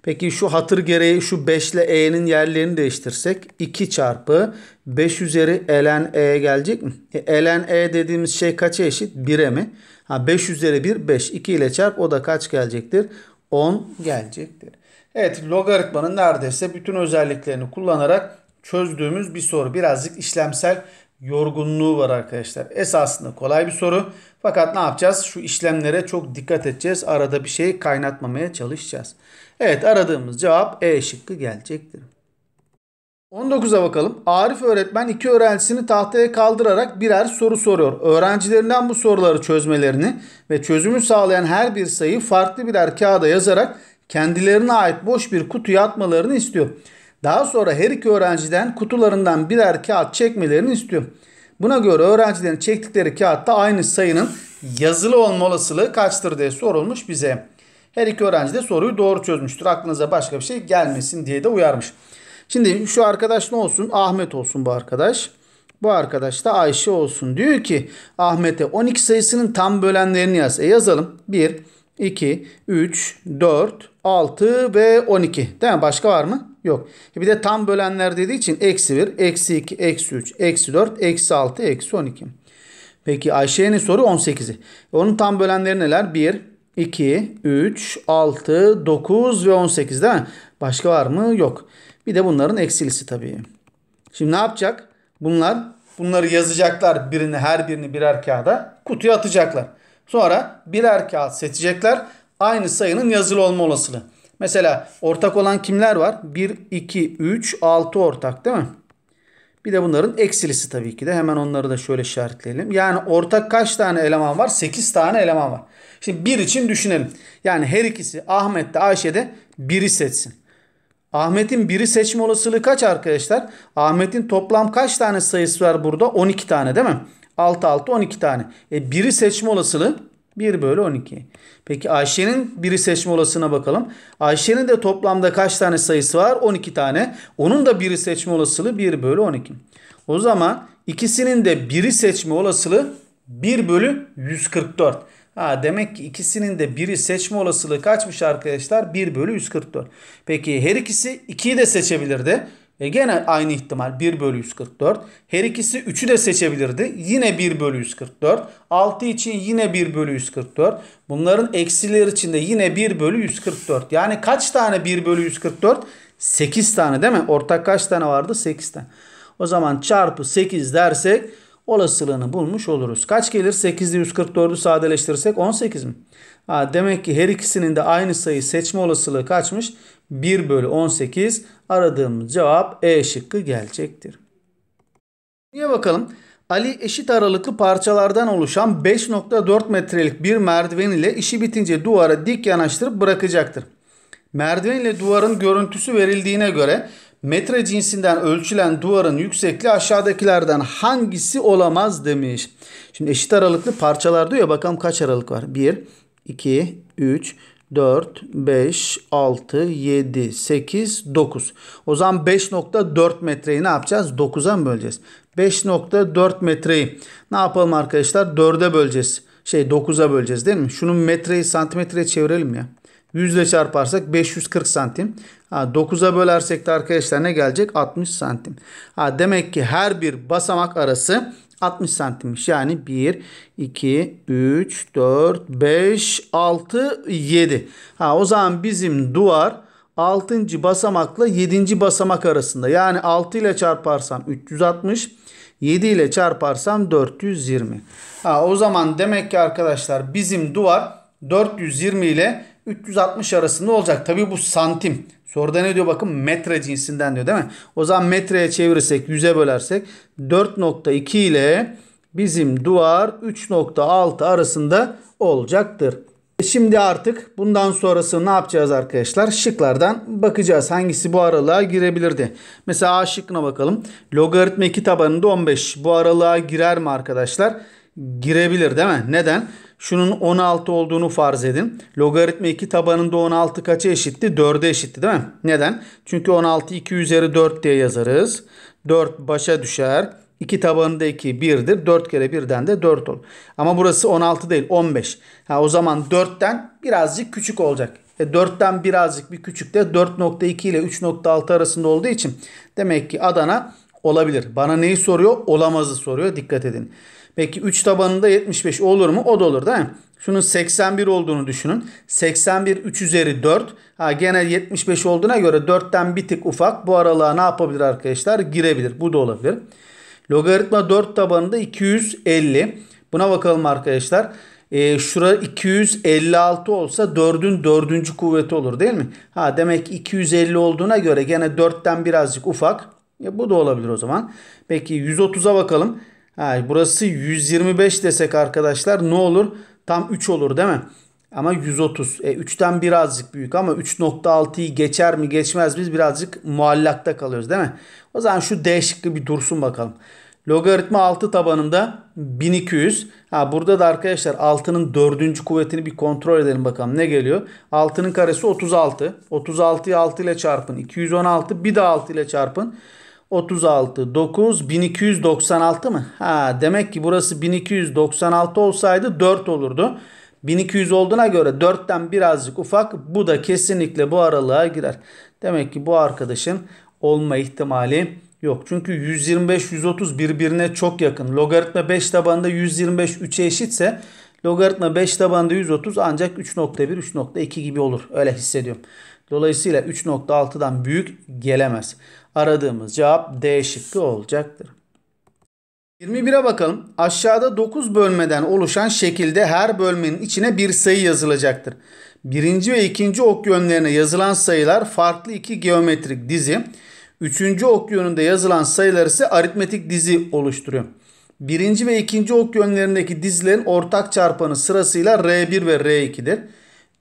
Peki şu hatır gereği şu 5 ile e'nin yerlerini değiştirsek 2 çarpı 5 üzeri ln e gelecek mi? E, ln e dediğimiz şey kaça eşit? 1'e mi? Ha 5 üzeri 1 5. 2 ile çarp o da kaç gelecektir? 10 gelecektir. Evet logaritmanın neredeyse bütün özelliklerini kullanarak çözdüğümüz bir soru. Birazcık işlemsel yorgunluğu var arkadaşlar. Esasında kolay bir soru. Fakat ne yapacağız? Şu işlemlere çok dikkat edeceğiz. Arada bir şey kaynatmamaya çalışacağız. Evet aradığımız cevap E şıkkı gelecektir. 19'a bakalım. Arif öğretmen iki öğrencisini tahtaya kaldırarak birer soru soruyor. Öğrencilerinden bu soruları çözmelerini ve çözümü sağlayan her bir sayıyı farklı birer kağıda yazarak kendilerine ait boş bir kutuya atmalarını istiyor. Daha sonra her iki öğrenciden kutularından birer kağıt çekmelerini istiyor. Buna göre öğrencilerin çektikleri kağıtta aynı sayının yazılı olma olasılığı kaçtır diye sorulmuş bize. Her iki öğrenci de soruyu doğru çözmüştür. Aklınıza başka bir şey gelmesin diye de uyarmış. Şimdi şu arkadaş ne olsun? Ahmet olsun bu arkadaş. Bu arkadaş da Ayşe olsun. Diyor ki Ahmet'e 12 sayısının tam bölenlerini yaz. E yazalım. 1, 2, 3, 4, 6 ve 12. Değil mi? Başka var mı? Yok. E, bir de tam bölenler dediği için eksi 1, eksi 2, eksi 3, eksi 4, eksi 6, eksi 12. Peki Ayşe'nin soru 18'i. E, onun tam bölenleri neler? 1, 2, 3, 6, 9 ve 18 değil mi? Başka var mı? Yok. Bir de bunların eksilisi tabii. Şimdi ne yapacak? Bunlar bunları yazacaklar birini her birini birer kağıda kutuya atacaklar. Sonra birer kağıt seçecekler. Aynı sayının yazılı olma olasılığı. Mesela ortak olan kimler var? 1, 2, 3, 6 ortak değil mi? Bir de bunların eksilisi tabii ki de. Hemen onları da şöyle işaretleyelim. Yani ortak kaç tane eleman var? 8 tane eleman var. Şimdi bir için düşünelim. Yani her ikisi Ahmet de Ayşe de biri seçsin. Ahmet'in biri seçme olasılığı kaç arkadaşlar? Ahmet'in toplam kaç tane sayısı var burada? 12 tane değil mi? 6 6 12 tane. E biri seçme olasılığı 1 bölü 12. Peki Ayşe'nin biri seçme olasılığına bakalım. Ayşe'nin de toplamda kaç tane sayısı var? 12 tane. Onun da biri seçme olasılığı 1 bölü 12. O zaman ikisinin de biri seçme olasılığı 1 bölü 144. Ha, demek ki ikisinin de biri seçme olasılığı kaçmış arkadaşlar? 1 bölü 144. Peki her ikisi 2'yi de seçebilirdi. E gene aynı ihtimal 1 bölü 144. Her ikisi 3'ü de seçebilirdi. Yine 1 bölü 144. 6 için yine 1 bölü 144. Bunların eksileri için de yine 1 bölü 144. Yani kaç tane 1 bölü 144? 8 tane değil mi? Ortak kaç tane vardı? 8 tane. O zaman çarpı 8 dersek olasılığını bulmuş oluruz. Kaç gelir? 8 ile 144'ü sadeleştirirsek 18 mi? Ha, demek ki her ikisinin de aynı sayı seçme olasılığı kaçmış? 1 bölü 18 aradığımız cevap E şıkkı gelecektir. Niye bakalım? Ali eşit aralıklı parçalardan oluşan 5.4 metrelik bir merdiven ile işi bitince duvara dik yanaştırıp bırakacaktır. Merdiven ile duvarın görüntüsü verildiğine göre metre cinsinden ölçülen duvarın yüksekliği aşağıdakilerden hangisi olamaz demiş. Şimdi eşit aralıklı parçalar diyor ya bakalım kaç aralık var? 1, 2, 3, 4, 5, 6, 7, 8, 9. O zaman 5.4 metreyi ne yapacağız? 9'a mı böleceğiz? 5.4 metreyi ne yapalım arkadaşlar? 4'e böleceğiz. Şey 9'a böleceğiz değil mi? Şunun metreyi santimetreye çevirelim ya. 100 ile çarparsak 540 santim. Ha, 9'a bölersek de arkadaşlar ne gelecek? 60 santim. Ha, demek ki her bir basamak arası 60 santimmiş. Yani 1, 2, 3, 4, 5, 6, 7. Ha, o zaman bizim duvar 6. basamakla 7. basamak arasında. Yani 6 ile çarparsam 360, 7 ile çarparsam 420. Ha, o zaman demek ki arkadaşlar bizim duvar 420 ile 360 arasında olacak. Tabi bu santim. Soruda ne diyor bakın metre cinsinden diyor değil mi? O zaman metreye çevirirsek 100'e bölersek 4.2 ile bizim duvar 3.6 arasında olacaktır. E şimdi artık bundan sonrası ne yapacağız arkadaşlar? Şıklardan bakacağız. Hangisi bu aralığa girebilirdi? Mesela A şıkkına bakalım. Logaritma 2 tabanında 15. Bu aralığa girer mi arkadaşlar? Girebilir değil mi? Neden? şunun 16 olduğunu farz edin. Logaritma 2 tabanında 16 kaça eşitti? 4'e eşitti değil mi? Neden? Çünkü 16 2 üzeri 4 diye yazarız. 4 başa düşer. 2 tabanında 2 1'dir. 4 kere 1'den de 4 olur. Ama burası 16 değil 15. Ha, o zaman 4'ten birazcık küçük olacak. E 4'ten birazcık bir küçük de 4.2 ile 3.6 arasında olduğu için demek ki Adana olabilir. Bana neyi soruyor? Olamazı soruyor. Dikkat edin. Peki 3 tabanında 75 olur mu? O da olur değil mi? Şunun 81 olduğunu düşünün. 81 3 üzeri 4. Ha gene 75 olduğuna göre 4'ten bir tık ufak. Bu aralığa ne yapabilir arkadaşlar? Girebilir. Bu da olabilir. Logaritma 4 tabanında 250. Buna bakalım arkadaşlar. E, şura 256 olsa 4'ün 4. kuvveti olur değil mi? Ha demek 250 olduğuna göre gene 4'ten birazcık ufak. E, bu da olabilir o zaman. Peki 130'a bakalım. Ha, burası 125 desek arkadaşlar ne olur? Tam 3 olur değil mi? Ama 130. E, 3'ten birazcık büyük ama 3.6'yı geçer mi geçmez biz birazcık muallakta kalıyoruz değil mi? O zaman şu D şıkkı bir dursun bakalım. Logaritma 6 tabanında 1200. Ha, burada da arkadaşlar 6'nın 4. kuvvetini bir kontrol edelim bakalım ne geliyor. 6'nın karesi 36. 36'yı 6 ile çarpın. 216 bir de 6 ile çarpın. 36 9 1296 mı? Ha demek ki burası 1296 olsaydı 4 olurdu. 1200 olduğuna göre 4'ten birazcık ufak. Bu da kesinlikle bu aralığa girer. Demek ki bu arkadaşın olma ihtimali yok. Çünkü 125 130 birbirine çok yakın. Logaritma 5 tabanında 125 3'e eşitse logaritma 5 tabanında 130 ancak 3.1 3.2 gibi olur. Öyle hissediyorum. Dolayısıyla 3.6'dan büyük gelemez. Aradığımız cevap D şıkkı olacaktır. 21'e bakalım. Aşağıda 9 bölmeden oluşan şekilde her bölmenin içine bir sayı yazılacaktır. Birinci ve ikinci ok yönlerine yazılan sayılar farklı iki geometrik dizi. Üçüncü ok yönünde yazılan sayılar ise aritmetik dizi oluşturuyor. Birinci ve ikinci ok yönlerindeki dizilerin ortak çarpanı sırasıyla R1 ve R2'dir.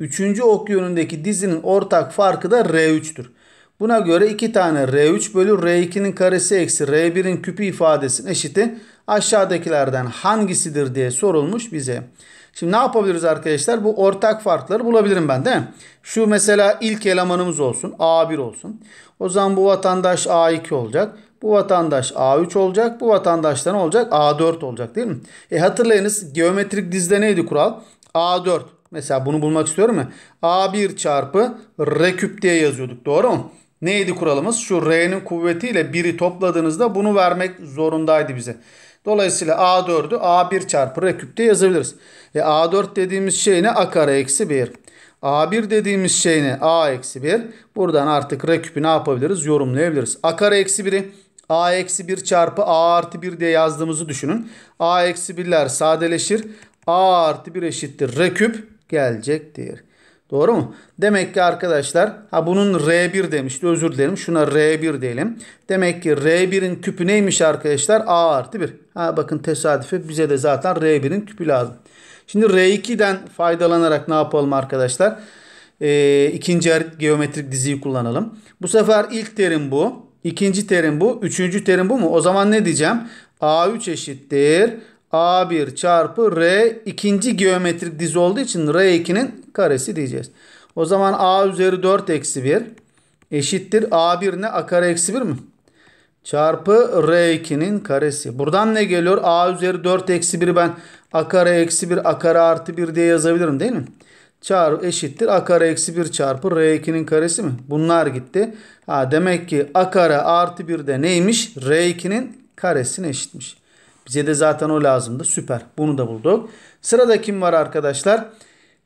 Üçüncü ok yönündeki dizinin ortak farkı da R3'tür. Buna göre 2 tane R3 bölü R2'nin karesi eksi R1'in küpü ifadesinin eşiti aşağıdakilerden hangisidir diye sorulmuş bize. Şimdi ne yapabiliriz arkadaşlar? Bu ortak farkları bulabilirim ben değil mi? Şu mesela ilk elemanımız olsun. A1 olsun. O zaman bu vatandaş A2 olacak. Bu vatandaş A3 olacak. Bu vatandaştan olacak? A4 olacak değil mi? E hatırlayınız geometrik dizide neydi kural? A4. Mesela bunu bulmak istiyorum ya. A1 çarpı R küp diye yazıyorduk. Doğru mu? Neydi kuralımız? Şu R'nin kuvvetiyle 1'i topladığınızda bunu vermek zorundaydı bize. Dolayısıyla A4'ü A1 çarpı R küpte yazabiliriz. E A4 dediğimiz şey ne? A kare eksi 1. A1 dediğimiz şey ne? A eksi 1. Buradan artık R küpü ne yapabiliriz? Yorumlayabiliriz. A kare eksi 1'i A eksi 1 çarpı A artı 1 diye yazdığımızı düşünün. A eksi 1'ler sadeleşir. A artı 1 eşittir. R küp gelecektir. Doğru mu? Demek ki arkadaşlar ha bunun R1 demişti özür dilerim. Şuna R1 diyelim. Demek ki R1'in küpü neymiş arkadaşlar? A artı 1. Ha bakın tesadüfe bize de zaten R1'in küpü lazım. Şimdi R2'den faydalanarak ne yapalım arkadaşlar? Ee, ikinci er- geometrik diziyi kullanalım. Bu sefer ilk terim bu. ikinci terim bu. Üçüncü terim bu mu? O zaman ne diyeceğim? A3 eşittir. A1 çarpı R ikinci geometrik dizi olduğu için R2'nin karesi diyeceğiz. O zaman A üzeri 4 eksi 1 eşittir A1 ne? A kare eksi 1 mi? Çarpı R2'nin karesi. Buradan ne geliyor? A üzeri 4 eksi 1'i ben A kare eksi 1 A kare artı 1 diye yazabilirim değil mi? Çarpı eşittir A kare eksi 1 çarpı R2'nin karesi mi? Bunlar gitti. Ha, demek ki A kare artı 1 de neymiş? R2'nin karesine eşitmiş. Bize de zaten o lazımdı. Süper. Bunu da bulduk. Sırada kim var arkadaşlar?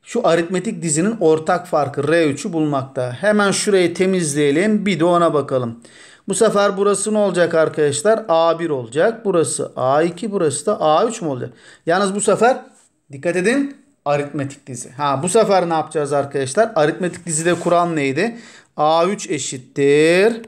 Şu aritmetik dizinin ortak farkı R3'ü bulmakta. Hemen şurayı temizleyelim. Bir de ona bakalım. Bu sefer burası ne olacak arkadaşlar? A1 olacak. Burası A2. Burası da A3 mu olacak? Yalnız bu sefer dikkat edin aritmetik dizi. Ha bu sefer ne yapacağız arkadaşlar? Aritmetik dizide kuran neydi? A3 eşittir.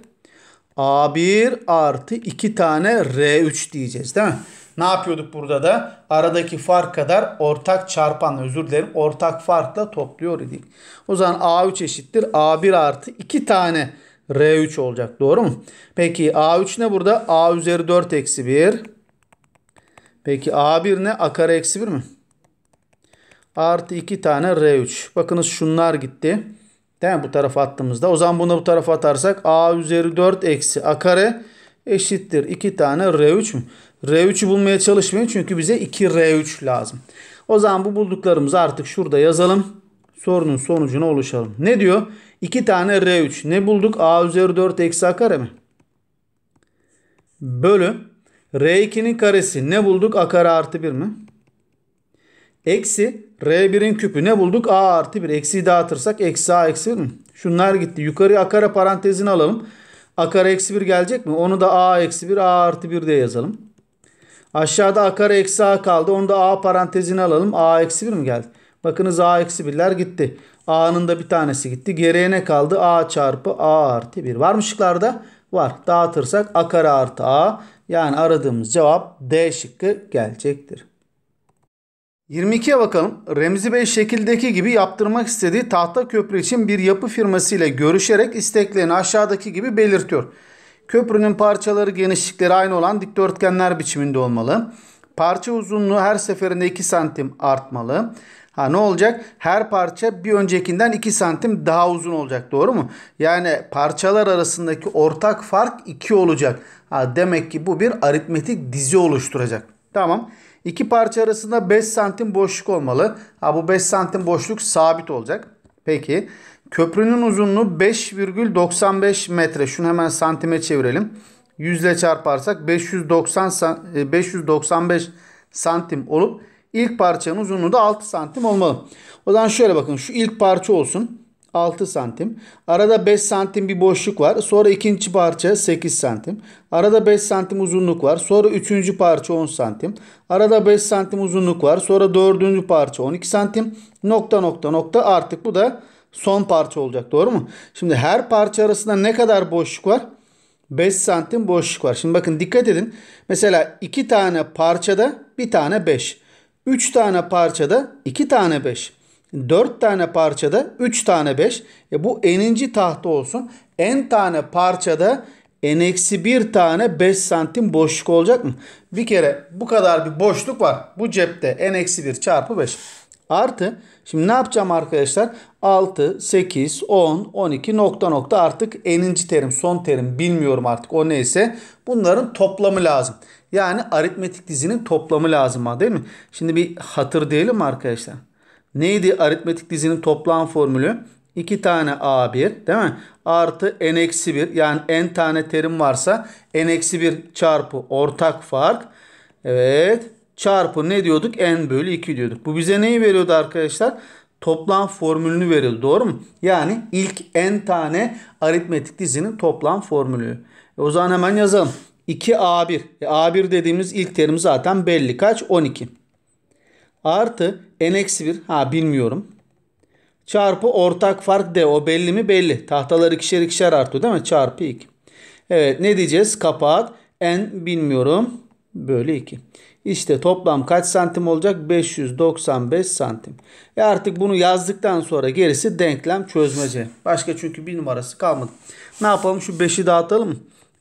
A1 artı 2 tane R3 diyeceğiz değil mi? Ne yapıyorduk burada da? Aradaki fark kadar ortak çarpan özür dilerim ortak farkla topluyor idik. O zaman A3 eşittir A1 artı 2 tane R3 olacak doğru mu? Peki A3 ne burada? A üzeri 4 eksi 1. Peki A1 ne? A kare eksi 1 mi? Artı 2 tane R3. Bakınız şunlar gitti. Değil mi? Bu tarafa attığımızda. O zaman bunu bu tarafa atarsak A üzeri 4 eksi A kare eşittir. 2 tane R3 mü? R3'ü bulmaya çalışmayın çünkü bize 2R3 lazım. O zaman bu bulduklarımızı artık şurada yazalım. Sorunun sonucuna oluşalım. Ne diyor? 2 tane R3. Ne bulduk? A üzeri 4 eksi A kare mi? Bölü. R2'nin karesi ne bulduk? A kare artı 1 mi? Eksi R1'in küpü ne bulduk? A artı 1. Eksiyi dağıtırsak eksi A eksi 1 mi? Şunlar gitti. Yukarıya A kare parantezini alalım. A kare eksi 1 gelecek mi? Onu da A eksi 1 A artı 1 diye yazalım. Aşağıda a kare eksi a kaldı. Onu da a parantezine alalım. a eksi 1 mi geldi? Bakınız a eksi 1'ler gitti. a'nın da bir tanesi gitti. Geriye ne kaldı? a çarpı a artı 1. Var mı şıklarda? Var. Dağıtırsak a kare artı a. Yani aradığımız cevap D şıkkı gelecektir. 22'ye bakalım. Remzi Bey şekildeki gibi yaptırmak istediği tahta köprü için bir yapı firması ile görüşerek isteklerini aşağıdaki gibi belirtiyor. Köprünün parçaları genişlikleri aynı olan dikdörtgenler biçiminde olmalı. Parça uzunluğu her seferinde 2 santim artmalı. Ha ne olacak? Her parça bir öncekinden 2 santim daha uzun olacak doğru mu? Yani parçalar arasındaki ortak fark 2 olacak. Ha, demek ki bu bir aritmetik dizi oluşturacak. Tamam. İki parça arasında 5 santim boşluk olmalı. Ha, bu 5 santim boşluk sabit olacak. Peki. Köprünün uzunluğu 5,95 metre. Şunu hemen santime çevirelim. 100 ile çarparsak 590 595 e, santim olup ilk parçanın uzunluğu da 6 santim olmalı. O zaman şöyle bakın şu ilk parça olsun 6 santim. Arada 5 santim bir boşluk var. Sonra ikinci parça 8 santim. Arada 5 santim uzunluk var. Sonra üçüncü parça 10 santim. Arada 5 santim uzunluk var. Sonra dördüncü parça 12 santim. Nokta nokta nokta artık bu da son parça olacak doğru mu? Şimdi her parça arasında ne kadar boşluk var? 5 santim boşluk var. Şimdi bakın dikkat edin. Mesela 2 tane parçada 1 tane 5. 3 tane parçada 2 tane 5. 4 tane parçada 3 tane 5. E bu eninci tahta olsun. En tane parçada n eksi 1 tane 5 santim boşluk olacak mı? Bir kere bu kadar bir boşluk var. Bu cepte n eksi 1 çarpı 5. Artı Şimdi ne yapacağım arkadaşlar? 6, 8, 10, 12 nokta nokta artık eninci terim, son terim bilmiyorum artık o neyse. Bunların toplamı lazım. Yani aritmetik dizinin toplamı lazım değil mi? Şimdi bir hatır diyelim arkadaşlar? Neydi aritmetik dizinin toplam formülü? 2 tane A1 değil mi? Artı N-1 yani N tane terim varsa N-1 çarpı ortak fark. Evet çarpı ne diyorduk? N bölü 2 diyorduk. Bu bize neyi veriyordu arkadaşlar? Toplam formülünü veriyordu. Doğru mu? Yani ilk N tane aritmetik dizinin toplam formülü. E o zaman hemen yazalım. 2A1. E A1 dediğimiz ilk terim zaten belli. Kaç? 12. Artı N-1. Ha bilmiyorum. Çarpı ortak fark D. O belli mi? Belli. Tahtalar ikişer ikişer artıyor değil mi? Çarpı 2. Evet ne diyeceğiz? Kapat. N bilmiyorum. Böyle 2. İşte toplam kaç santim olacak? 595 santim. E artık bunu yazdıktan sonra gerisi denklem çözmece. Başka çünkü bir numarası kalmadı. Ne yapalım? Şu 5'i dağıtalım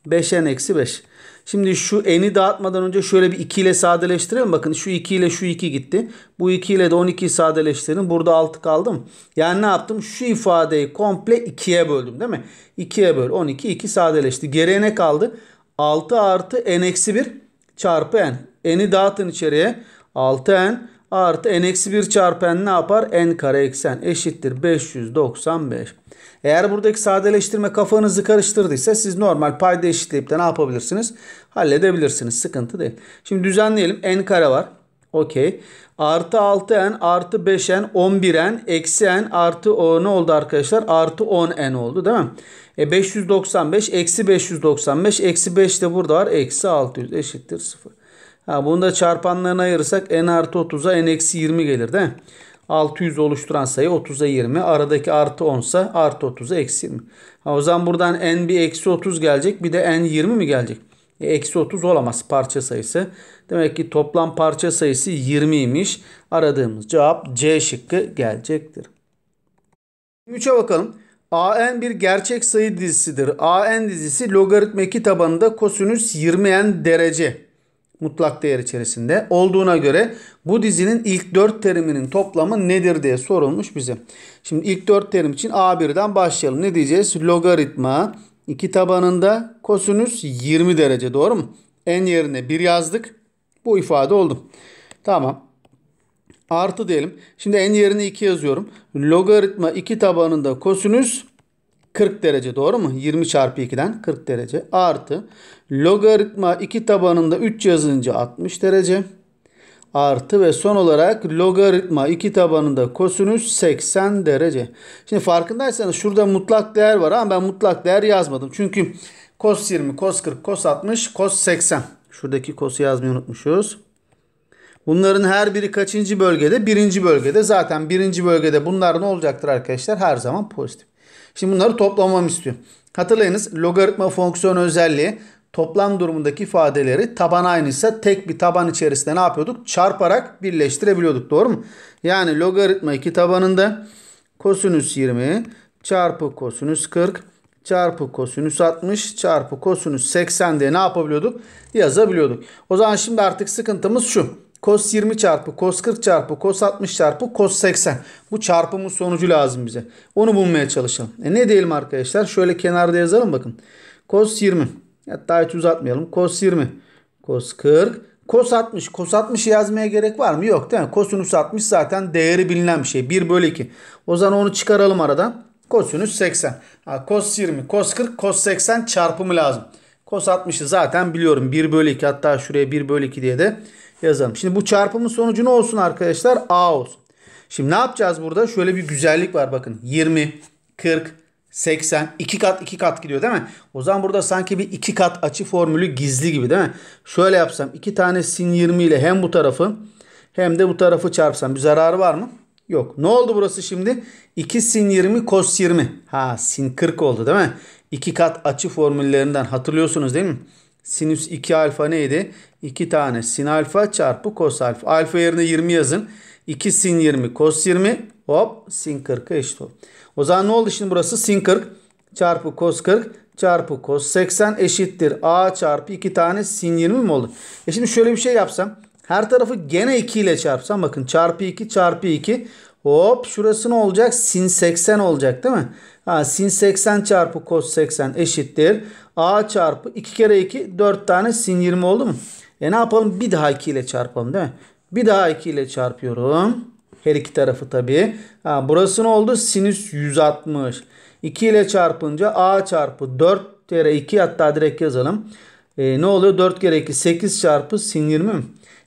5n eksi 5. Şimdi şu n'i dağıtmadan önce şöyle bir 2 ile sadeleştirelim. Bakın şu 2 ile şu 2 gitti. Bu 2 ile de 12'yi sadeleştirelim. Burada 6 kaldım. Yani ne yaptım? Şu ifadeyi komple 2'ye böldüm değil mi? 2'ye böl. 12, 2 sadeleşti. Geriye ne kaldı? 6 artı n eksi 1 çarpı n n'i dağıtın içeriye. 6n artı n eksi 1 çarpı n ne yapar? n kare eksen eşittir 595. Eğer buradaki sadeleştirme kafanızı karıştırdıysa siz normal payda eşitleyip de ne yapabilirsiniz? Halledebilirsiniz. Sıkıntı değil. Şimdi düzenleyelim. n kare var. Okey. Artı 6n artı 5n 11n eksi n artı o ne oldu arkadaşlar? Artı 10n oldu değil mi? E 595 eksi 595 eksi 5 de burada var. Eksi 600 eşittir 0. Ha, bunu da çarpanlarına ayırırsak n artı 30'a n eksi 20 gelir de 600 oluşturan sayı 30'a 20. Aradaki artı 10 ise artı 30'a eksi 20. Ha, o zaman buradan n bir eksi 30 gelecek bir de n 20 mi gelecek? E, eksi 30 olamaz parça sayısı. Demek ki toplam parça sayısı 20'ymiş. Aradığımız cevap C şıkkı gelecektir. 3'e bakalım. AN bir gerçek sayı dizisidir. AN dizisi logaritma 2 tabanında kosinüs 20n derece mutlak değer içerisinde olduğuna göre bu dizinin ilk 4 teriminin toplamı nedir diye sorulmuş bize. Şimdi ilk 4 terim için A1'den başlayalım. Ne diyeceğiz? Logaritma 2 tabanında kosinüs 20 derece doğru mu? En yerine 1 yazdık. Bu ifade oldu. Tamam. Artı diyelim. Şimdi en yerine 2 yazıyorum. Logaritma 2 tabanında kosinüs 40 derece doğru mu? 20 çarpı 2'den 40 derece artı logaritma 2 tabanında 3 yazınca 60 derece artı ve son olarak logaritma 2 tabanında kosinüs 80 derece. Şimdi farkındaysanız şurada mutlak değer var ama ben mutlak değer yazmadım. Çünkü kos 20, kos 40, kos 60, kos 80. Şuradaki kosu yazmayı unutmuşuz. Bunların her biri kaçıncı bölgede? Birinci bölgede. Zaten birinci bölgede bunlar ne olacaktır arkadaşlar? Her zaman pozitif. Şimdi bunları toplamamı istiyor. Hatırlayınız logaritma fonksiyon özelliği toplam durumundaki ifadeleri taban aynıysa tek bir taban içerisinde ne yapıyorduk? Çarparak birleştirebiliyorduk doğru mu? Yani logaritma 2 tabanında kosinüs 20 çarpı kosinüs 40 çarpı kosinüs 60 çarpı kosinüs 80 diye ne yapabiliyorduk? Yazabiliyorduk. O zaman şimdi artık sıkıntımız şu. Kos 20 çarpı kos 40 çarpı kos 60 çarpı kos 80. Bu çarpımın sonucu lazım bize. Onu bulmaya çalışalım. E ne diyelim arkadaşlar? Şöyle kenarda yazalım bakın. Kos 20. Hatta hiç uzatmayalım. Kos 20. Kos 40. Kos 60. Kos 60 yazmaya gerek var mı? Yok değil mi? Kosinüs 60 zaten değeri bilinen bir şey. 1 bölü 2. O zaman onu çıkaralım aradan. Kosinüs 80. Ha, kos 20, kos 40, kos 80 çarpımı lazım. Kos 60'ı zaten biliyorum. 1 bölü 2 hatta şuraya 1 bölü 2 diye de yazalım. Şimdi bu çarpımın sonucu ne olsun arkadaşlar? A olsun. Şimdi ne yapacağız burada? Şöyle bir güzellik var bakın. 20, 40, 80, 2 kat 2 kat gidiyor değil mi? O zaman burada sanki bir 2 kat açı formülü gizli gibi değil mi? Şöyle yapsam 2 tane sin 20 ile hem bu tarafı hem de bu tarafı çarpsam bir zararı var mı? Yok. Ne oldu burası şimdi? 2 sin 20 cos 20. Ha sin 40 oldu değil mi? 2 kat açı formüllerinden hatırlıyorsunuz değil mi? Sinüs 2 alfa neydi? 2 tane sin alfa çarpı kos alfa. Alfa yerine 20 yazın. 2 sin 20 kos 20 hop sin 40'a eşit oldu. O zaman ne oldu şimdi burası? Sin 40 çarpı kos 40 çarpı kos 80 eşittir. A çarpı 2 tane sin 20 mi oldu? E şimdi şöyle bir şey yapsam. Her tarafı gene 2 ile çarpsam bakın çarpı 2 çarpı 2 Hop şurası ne olacak? Sin 80 olacak değil mi? Ha, sin 80 çarpı cos 80 eşittir. A çarpı 2 kere 2 4 tane sin 20 oldu mu? E ne yapalım? Bir daha 2 ile çarpalım değil mi? Bir daha 2 ile çarpıyorum. Her iki tarafı tabii. Ha, burası ne oldu? Sinüs 160. 2 ile çarpınca A çarpı 4 kere 2 hatta direkt yazalım. E, ne oluyor? 4 kere 2 8 çarpı sin 20 mi?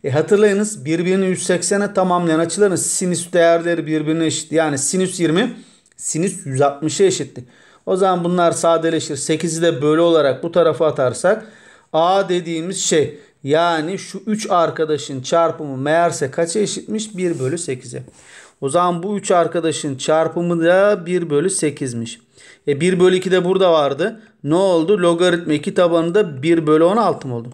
E hatırlayınız birbirini 180'e tamamlayan açıların sinüs değerleri birbirine eşit. Yani sinüs 20, sinüs 160'a eşitti. O zaman bunlar sadeleşir. 8'i de böyle olarak bu tarafa atarsak A dediğimiz şey yani şu 3 arkadaşın çarpımı meğerse kaça eşitmiş? 1 bölü 8'e. O zaman bu 3 arkadaşın çarpımı da 1 bölü 8'miş. E 1 bölü 2 de burada vardı. Ne oldu? Logaritma 2 tabanı da 1 bölü 16 mı oldu?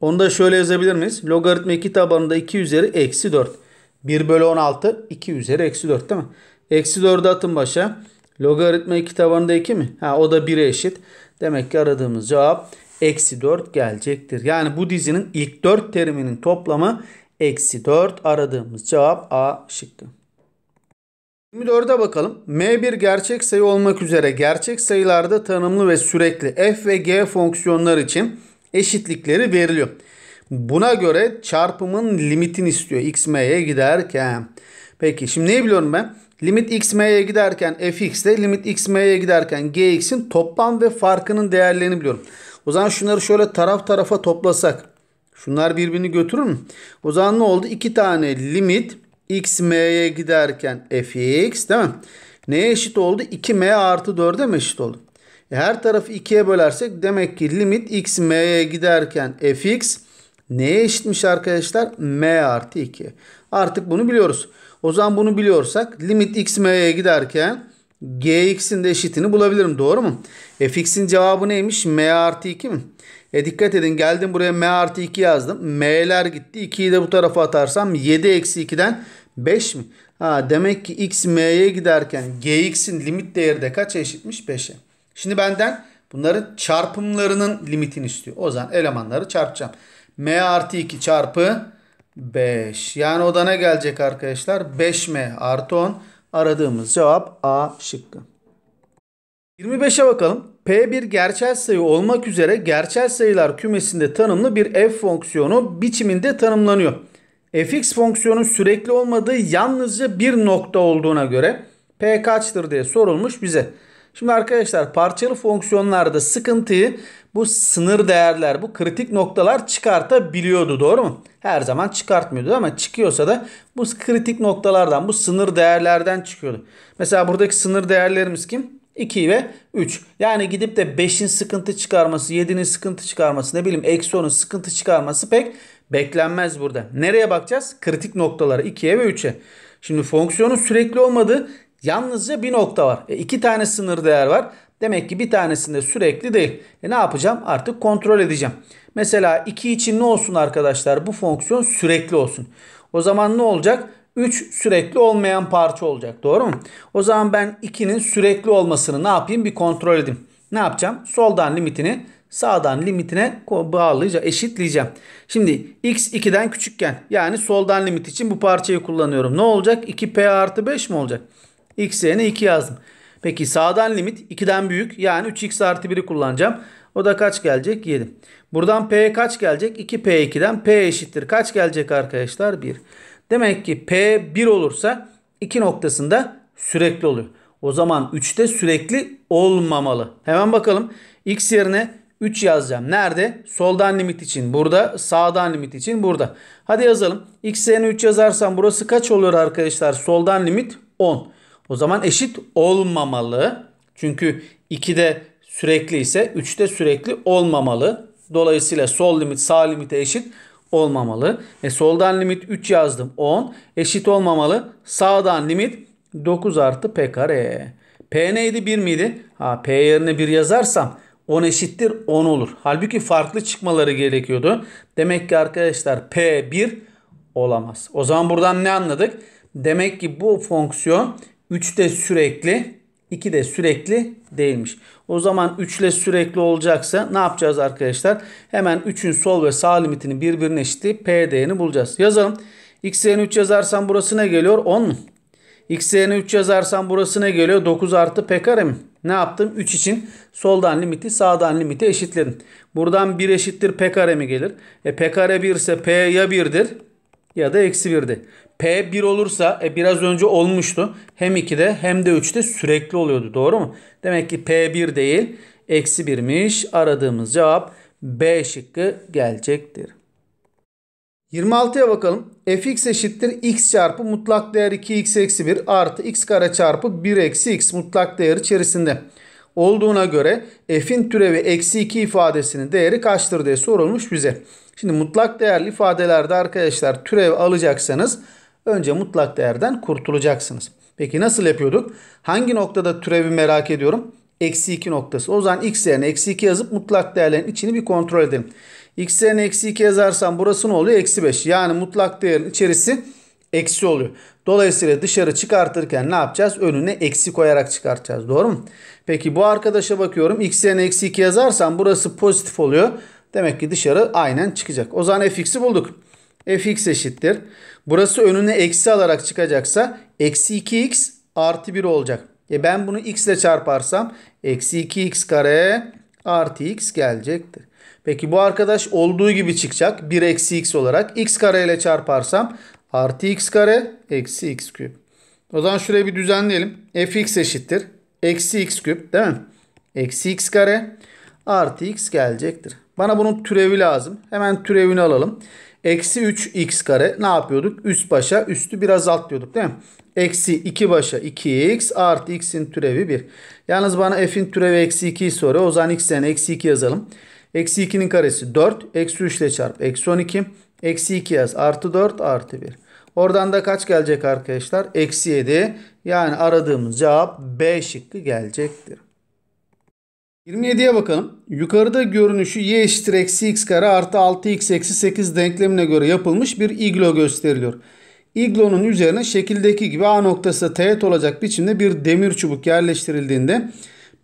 Onu da şöyle yazabilir miyiz? Logaritma 2 tabanında 2 üzeri eksi 4. 1 bölü 16 2 üzeri eksi 4 değil mi? Eksi 4'ü atın başa. Logaritma 2 tabanında 2 mi? Ha, o da 1'e eşit. Demek ki aradığımız cevap eksi 4 gelecektir. Yani bu dizinin ilk 4 teriminin toplamı eksi 4 aradığımız cevap A şıkkı. 24'e bakalım. M bir gerçek sayı olmak üzere gerçek sayılarda tanımlı ve sürekli f ve g fonksiyonlar için eşitlikleri veriliyor. Buna göre çarpımın limitini istiyor x m'ye giderken. Peki şimdi ne biliyorum ben? Limit x m'ye giderken fx'de limit x m'ye giderken gx'in toplam ve farkının değerlerini biliyorum. O zaman şunları şöyle taraf tarafa toplasak. Şunlar birbirini götürür mü? O zaman ne oldu? İki tane limit x m'ye giderken fx değil mi? Neye eşit oldu? 2m artı 4'e mi eşit oldu? E, her tarafı ikiye bölersek demek ki limit x m'ye giderken fx neye eşitmiş arkadaşlar? m artı 2. Artık bunu biliyoruz. O zaman bunu biliyorsak limit x m'ye giderken gx'in de eşitini bulabilirim. Doğru mu? fx'in cevabı neymiş? m artı 2 mi? E dikkat edin geldim buraya m artı 2 yazdım. m'ler gitti. 2'yi de bu tarafa atarsam 7 eksi 2'den 5 mi? Ha, demek ki x m'ye giderken gx'in limit değeri de kaç eşitmiş? 5'e. Şimdi benden bunların çarpımlarının limitini istiyor. O zaman elemanları çarpacağım. M artı 2 çarpı 5. Yani o da ne gelecek arkadaşlar? 5M artı 10. Aradığımız cevap A şıkkı. 25'e bakalım. P bir gerçel sayı olmak üzere gerçel sayılar kümesinde tanımlı bir f fonksiyonu biçiminde tanımlanıyor. fx fonksiyonun sürekli olmadığı yalnızca bir nokta olduğuna göre p kaçtır diye sorulmuş bize. Şimdi arkadaşlar parçalı fonksiyonlarda sıkıntıyı bu sınır değerler, bu kritik noktalar çıkartabiliyordu doğru mu? Her zaman çıkartmıyordu ama çıkıyorsa da bu kritik noktalardan, bu sınır değerlerden çıkıyordu. Mesela buradaki sınır değerlerimiz kim? 2 ve 3. Yani gidip de 5'in sıkıntı çıkarması, 7'nin sıkıntı çıkarması, ne bileyim eksi 10'un sıkıntı çıkarması pek beklenmez burada. Nereye bakacağız? Kritik noktaları, 2'ye ve 3'e. Şimdi fonksiyonun sürekli olmadığı Yalnızca bir nokta var. E, iki tane sınır değer var. Demek ki bir tanesinde sürekli değil. E ne yapacağım? Artık kontrol edeceğim. Mesela 2 için ne olsun arkadaşlar? Bu fonksiyon sürekli olsun. O zaman ne olacak? 3 sürekli olmayan parça olacak. Doğru mu? O zaman ben 2'nin sürekli olmasını ne yapayım? Bir kontrol edeyim. Ne yapacağım? Soldan limitini sağdan limitine bağlayacağım, eşitleyeceğim. Şimdi x 2'den küçükken yani soldan limit için bu parçayı kullanıyorum. Ne olacak? 2p artı 5 mi olacak? x yerine 2 yazdım. Peki sağdan limit 2'den büyük yani 3x artı 1'i kullanacağım. O da kaç gelecek? 7. Buradan p kaç gelecek? 2p2'den p eşittir. Kaç gelecek arkadaşlar? 1. Demek ki p 1 olursa 2 noktasında sürekli oluyor. O zaman 3'te sürekli olmamalı. Hemen bakalım. X yerine 3 yazacağım. Nerede? Soldan limit için burada. Sağdan limit için burada. Hadi yazalım. X yerine 3 yazarsam burası kaç oluyor arkadaşlar? Soldan limit 10. O zaman eşit olmamalı. Çünkü 2'de sürekli ise 3'te sürekli olmamalı. Dolayısıyla sol limit sağ limite eşit olmamalı. E soldan limit 3 yazdım 10 eşit olmamalı. Sağdan limit 9 artı p kare. P neydi 1 miydi? Ha, P yerine 1 yazarsam 10 eşittir 10 olur. Halbuki farklı çıkmaları gerekiyordu. Demek ki arkadaşlar P 1 olamaz. O zaman buradan ne anladık? Demek ki bu fonksiyon 3 de sürekli, 2 de sürekli değilmiş. O zaman 3 ile sürekli olacaksa ne yapacağız arkadaşlar? Hemen 3'ün sol ve sağ limitini birbirine eşitli P değerini bulacağız. Yazalım. X yerine 3 yazarsam burası ne geliyor? 10 mu? X yerine 3 yazarsam burası ne geliyor? 9 artı P kare mi? Ne yaptım? 3 için soldan limiti sağdan limiti eşitledim. Buradan 1 eşittir P kare mi gelir? E P kare 1 ise P ya 1'dir ya da eksi 1'di. P 1 olursa e, biraz önce olmuştu. Hem 2'de hem de 3'te sürekli oluyordu. Doğru mu? Demek ki P 1 değil. Eksi 1'miş. Aradığımız cevap B şıkkı gelecektir. 26'ya bakalım. fx eşittir x çarpı mutlak değer 2x eksi 1 artı x kare çarpı 1 eksi x mutlak değer içerisinde olduğuna göre f'in türevi eksi 2 ifadesinin değeri kaçtır diye sorulmuş bize. Şimdi mutlak değerli ifadelerde arkadaşlar türev alacaksanız Önce mutlak değerden kurtulacaksınız. Peki nasıl yapıyorduk? Hangi noktada türevi merak ediyorum? Eksi 2 noktası. O zaman x yerine eksi 2 yazıp mutlak değerlerin içini bir kontrol edelim. x yerine eksi 2 yazarsam burası ne oluyor? Eksi 5. Yani mutlak değerin içerisi eksi oluyor. Dolayısıyla dışarı çıkartırken ne yapacağız? Önüne eksi koyarak çıkartacağız. Doğru mu? Peki bu arkadaşa bakıyorum. x yerine eksi 2 yazarsam burası pozitif oluyor. Demek ki dışarı aynen çıkacak. O zaman fx'i bulduk fx eşittir. Burası önüne eksi alarak çıkacaksa eksi 2x artı 1 olacak. E ben bunu x ile çarparsam eksi 2x kare artı x gelecektir. Peki bu arkadaş olduğu gibi çıkacak. 1 eksi x olarak x kare ile çarparsam artı x kare eksi x küp. O zaman şurayı bir düzenleyelim. fx eşittir. Eksi x küp değil mi? Eksi x kare artı x gelecektir. Bana bunun türevi lazım. Hemen türevini alalım. Eksi 3x kare ne yapıyorduk? Üst başa üstü biraz alt diyorduk değil mi? Eksi 2 başa 2x artı x'in türevi 1. Yalnız bana f'in türevi eksi 2'yi soruyor. O zaman x'ten eksi 2 yazalım. Eksi 2'nin karesi 4. Eksi 3 ile çarp. Eksi 12. Eksi 2 yaz. Artı 4 artı 1. Oradan da kaç gelecek arkadaşlar? Eksi 7. Yani aradığımız cevap B şıkkı gelecektir. 27'ye bakalım. Yukarıda görünüşü y eşittir eksi x kare artı 6x eksi 8 denklemine göre yapılmış bir iglo gösteriliyor. İglonun üzerine şekildeki gibi A noktası teğet olacak biçimde bir demir çubuk yerleştirildiğinde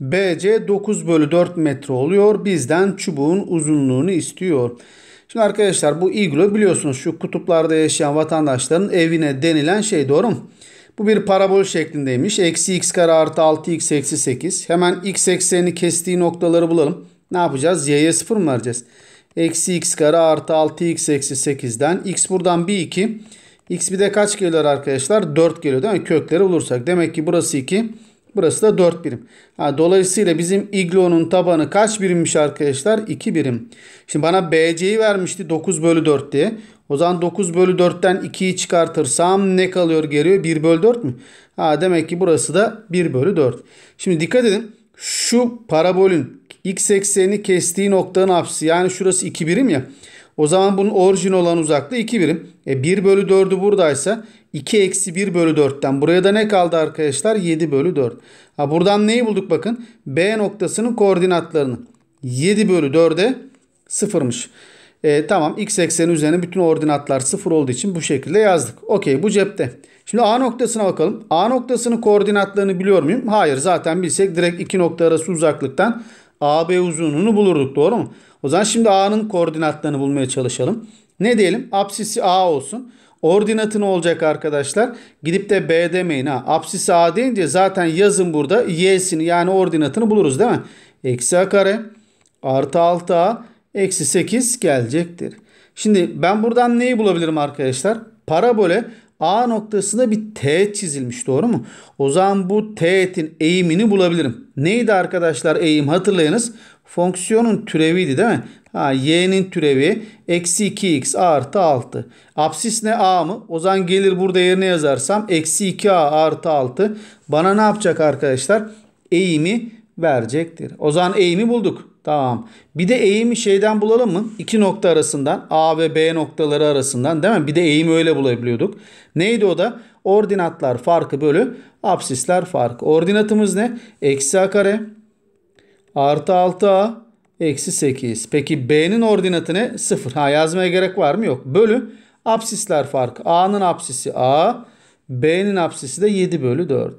BC 9 bölü 4 metre oluyor. Bizden çubuğun uzunluğunu istiyor. Şimdi arkadaşlar bu iglo biliyorsunuz şu kutuplarda yaşayan vatandaşların evine denilen şey doğru mu? Bu bir parabol şeklindeymiş. Eksi x kare artı 6x eksi 8. Hemen x eksenini kestiği noktaları bulalım. Ne yapacağız? Y'ye 0 mı vereceğiz? Eksi x kare artı 6x eksi 8'den. x buradan bir 2. x bir de kaç geliyor arkadaşlar? 4 geliyor değil mi? Kökleri bulursak. Demek ki burası 2. Burası da 4 birim. Ha, dolayısıyla bizim iglonun tabanı kaç birimmiş arkadaşlar? 2 birim. Şimdi bana BC'yi vermişti 9 bölü 4 diye. O zaman 9 bölü 4'ten 2'yi çıkartırsam ne kalıyor geriye? 1 bölü 4 mü? Ha, demek ki burası da 1 bölü 4. Şimdi dikkat edin. Şu parabolün x eksenini kestiği noktanın apsisi yani şurası 2 birim ya. O zaman bunun orijin olan uzaklığı 2 birim. E 1 bölü 4'ü buradaysa 2 eksi 1 bölü 4'ten. Buraya da ne kaldı arkadaşlar? 7 bölü 4. Ha, buradan neyi bulduk bakın? B noktasının koordinatlarını. 7 bölü 4'e sıfırmış. E, tamam x ekseni üzerine bütün ordinatlar sıfır olduğu için bu şekilde yazdık. Okey bu cepte. Şimdi A noktasına bakalım. A noktasının koordinatlarını biliyor muyum? Hayır zaten bilsek direkt iki nokta arası uzaklıktan AB uzunluğunu bulurduk doğru mu? O zaman şimdi A'nın koordinatlarını bulmaya çalışalım. Ne diyelim? Apsisi A olsun. Ordinatı ne olacak arkadaşlar? Gidip de B demeyin ha. Apsisi A deyince zaten yazın burada y'sini yani ordinatını buluruz değil mi? Eksi A kare artı 6A eksi 8 gelecektir. Şimdi ben buradan neyi bulabilirim arkadaşlar? Parabole A noktasında bir teğet çizilmiş doğru mu? O zaman bu teğetin eğimini bulabilirim. Neydi arkadaşlar eğim hatırlayınız. Fonksiyonun türeviydi değil mi? Ha, y'nin türevi eksi 2x artı 6. Apsis ne a mı? O zaman gelir burada yerine yazarsam eksi 2a artı 6. Bana ne yapacak arkadaşlar? Eğimi verecektir. O zaman eğimi bulduk. Tamam. Bir de eğimi şeyden bulalım mı? İki nokta arasından A ve B noktaları arasından değil mi? Bir de eğimi öyle bulabiliyorduk. Neydi o da? Ordinatlar farkı bölü absisler farkı. Ordinatımız ne? Eksi A kare artı 6A eksi 8. Peki B'nin ordinatı ne? 0. Ha yazmaya gerek var mı? Yok. Bölü absisler farkı. A'nın absisi A. B'nin absisi de 7 bölü 4.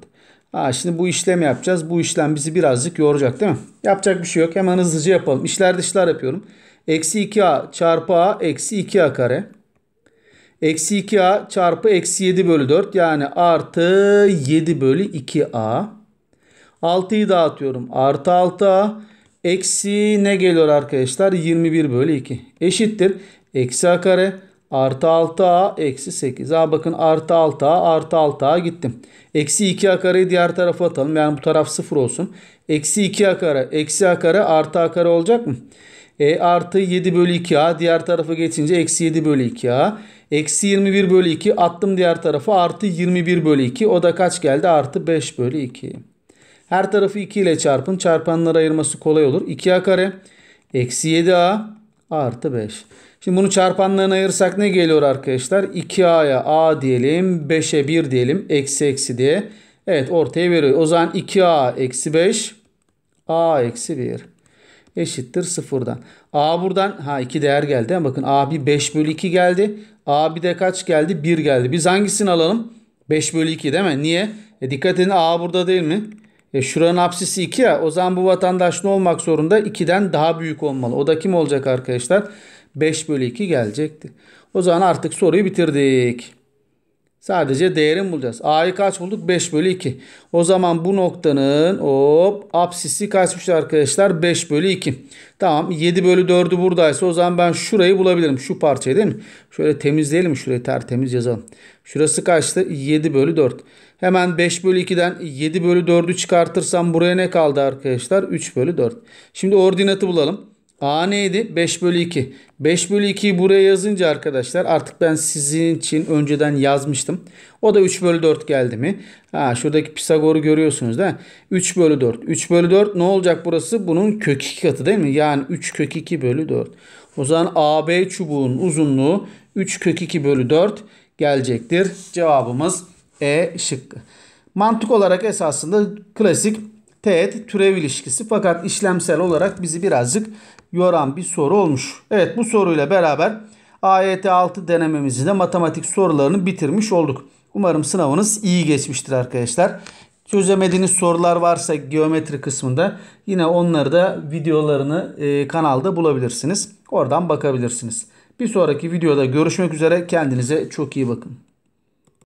Ha, şimdi bu işlem yapacağız. Bu işlem bizi birazcık yoracak değil mi? Yapacak bir şey yok. Hemen hızlıca yapalım. İşler dışlar yapıyorum. Eksi 2a çarpı a eksi 2a kare. Eksi 2a çarpı eksi 7 bölü 4. Yani artı 7 bölü 2a. 6'yı dağıtıyorum. Artı 6a. Eksi ne geliyor arkadaşlar? 21 bölü 2. Eşittir. Eksi a kare Artı 6a eksi 8. a bakın artı 6a artı 6a gittim. Eksi 2a kareyi diğer tarafa atalım. Yani bu taraf 0 olsun. Eksi 2a kare eksi a kare artı a kare olacak mı? E artı 7 bölü 2a diğer tarafa geçince eksi 7 bölü 2a. Eksi 21 bölü 2 attım diğer tarafa artı 21 bölü 2. O da kaç geldi? Artı 5 bölü 2. Her tarafı 2 ile çarpın. Çarpanları ayırması kolay olur. 2a kare eksi 7a artı 5. Şimdi bunu çarpanlarına ayırırsak ne geliyor arkadaşlar? 2A'ya A diyelim. 5'e 1 diyelim. Eksi eksi diye. Evet ortaya veriyor. O zaman 2A eksi 5. A eksi 1. Eşittir sıfırdan. A buradan ha 2 değer geldi. bakın A bir 5 bölü 2 geldi. A bir de kaç geldi? 1 geldi. Biz hangisini alalım? 5 bölü 2 değil mi? Niye? E dikkat edin A burada değil mi? E şuranın apsisi 2 ya. O zaman bu vatandaş ne olmak zorunda? 2'den daha büyük olmalı. O da kim olacak arkadaşlar? Arkadaşlar. 5 bölü 2 gelecekti. O zaman artık soruyu bitirdik. Sadece değerini bulacağız. A'yı kaç bulduk? 5 bölü 2. O zaman bu noktanın hop apsisi kaçmış arkadaşlar? 5 bölü 2. Tamam 7 bölü 4'ü buradaysa o zaman ben şurayı bulabilirim. Şu parçayı değil mi? Şöyle temizleyelim. Şurayı tertemiz yazalım. Şurası kaçtı? 7 bölü 4. Hemen 5 bölü 2'den 7 bölü 4'ü çıkartırsam buraya ne kaldı arkadaşlar? 3 bölü 4. Şimdi ordinatı bulalım. A neydi? 5 bölü 2. 5 bölü 2'yi buraya yazınca arkadaşlar artık ben sizin için önceden yazmıştım. O da 3 bölü 4 geldi mi? Ha, şuradaki Pisagor'u görüyorsunuz değil mi? 3 bölü 4. 3 bölü 4 ne olacak burası? Bunun kök 2 katı değil mi? Yani 3 kök 2 bölü 4. O zaman AB çubuğun uzunluğu 3 kök 2 bölü 4 gelecektir. Cevabımız E şıkkı. Mantık olarak esasında klasik teğet türev ilişkisi fakat işlemsel olarak bizi birazcık yoran bir soru olmuş. Evet bu soruyla beraber AYT 6 denememizi de matematik sorularını bitirmiş olduk. Umarım sınavınız iyi geçmiştir arkadaşlar. Çözemediğiniz sorular varsa geometri kısmında yine onları da videolarını e, kanalda bulabilirsiniz. Oradan bakabilirsiniz. Bir sonraki videoda görüşmek üzere. Kendinize çok iyi bakın.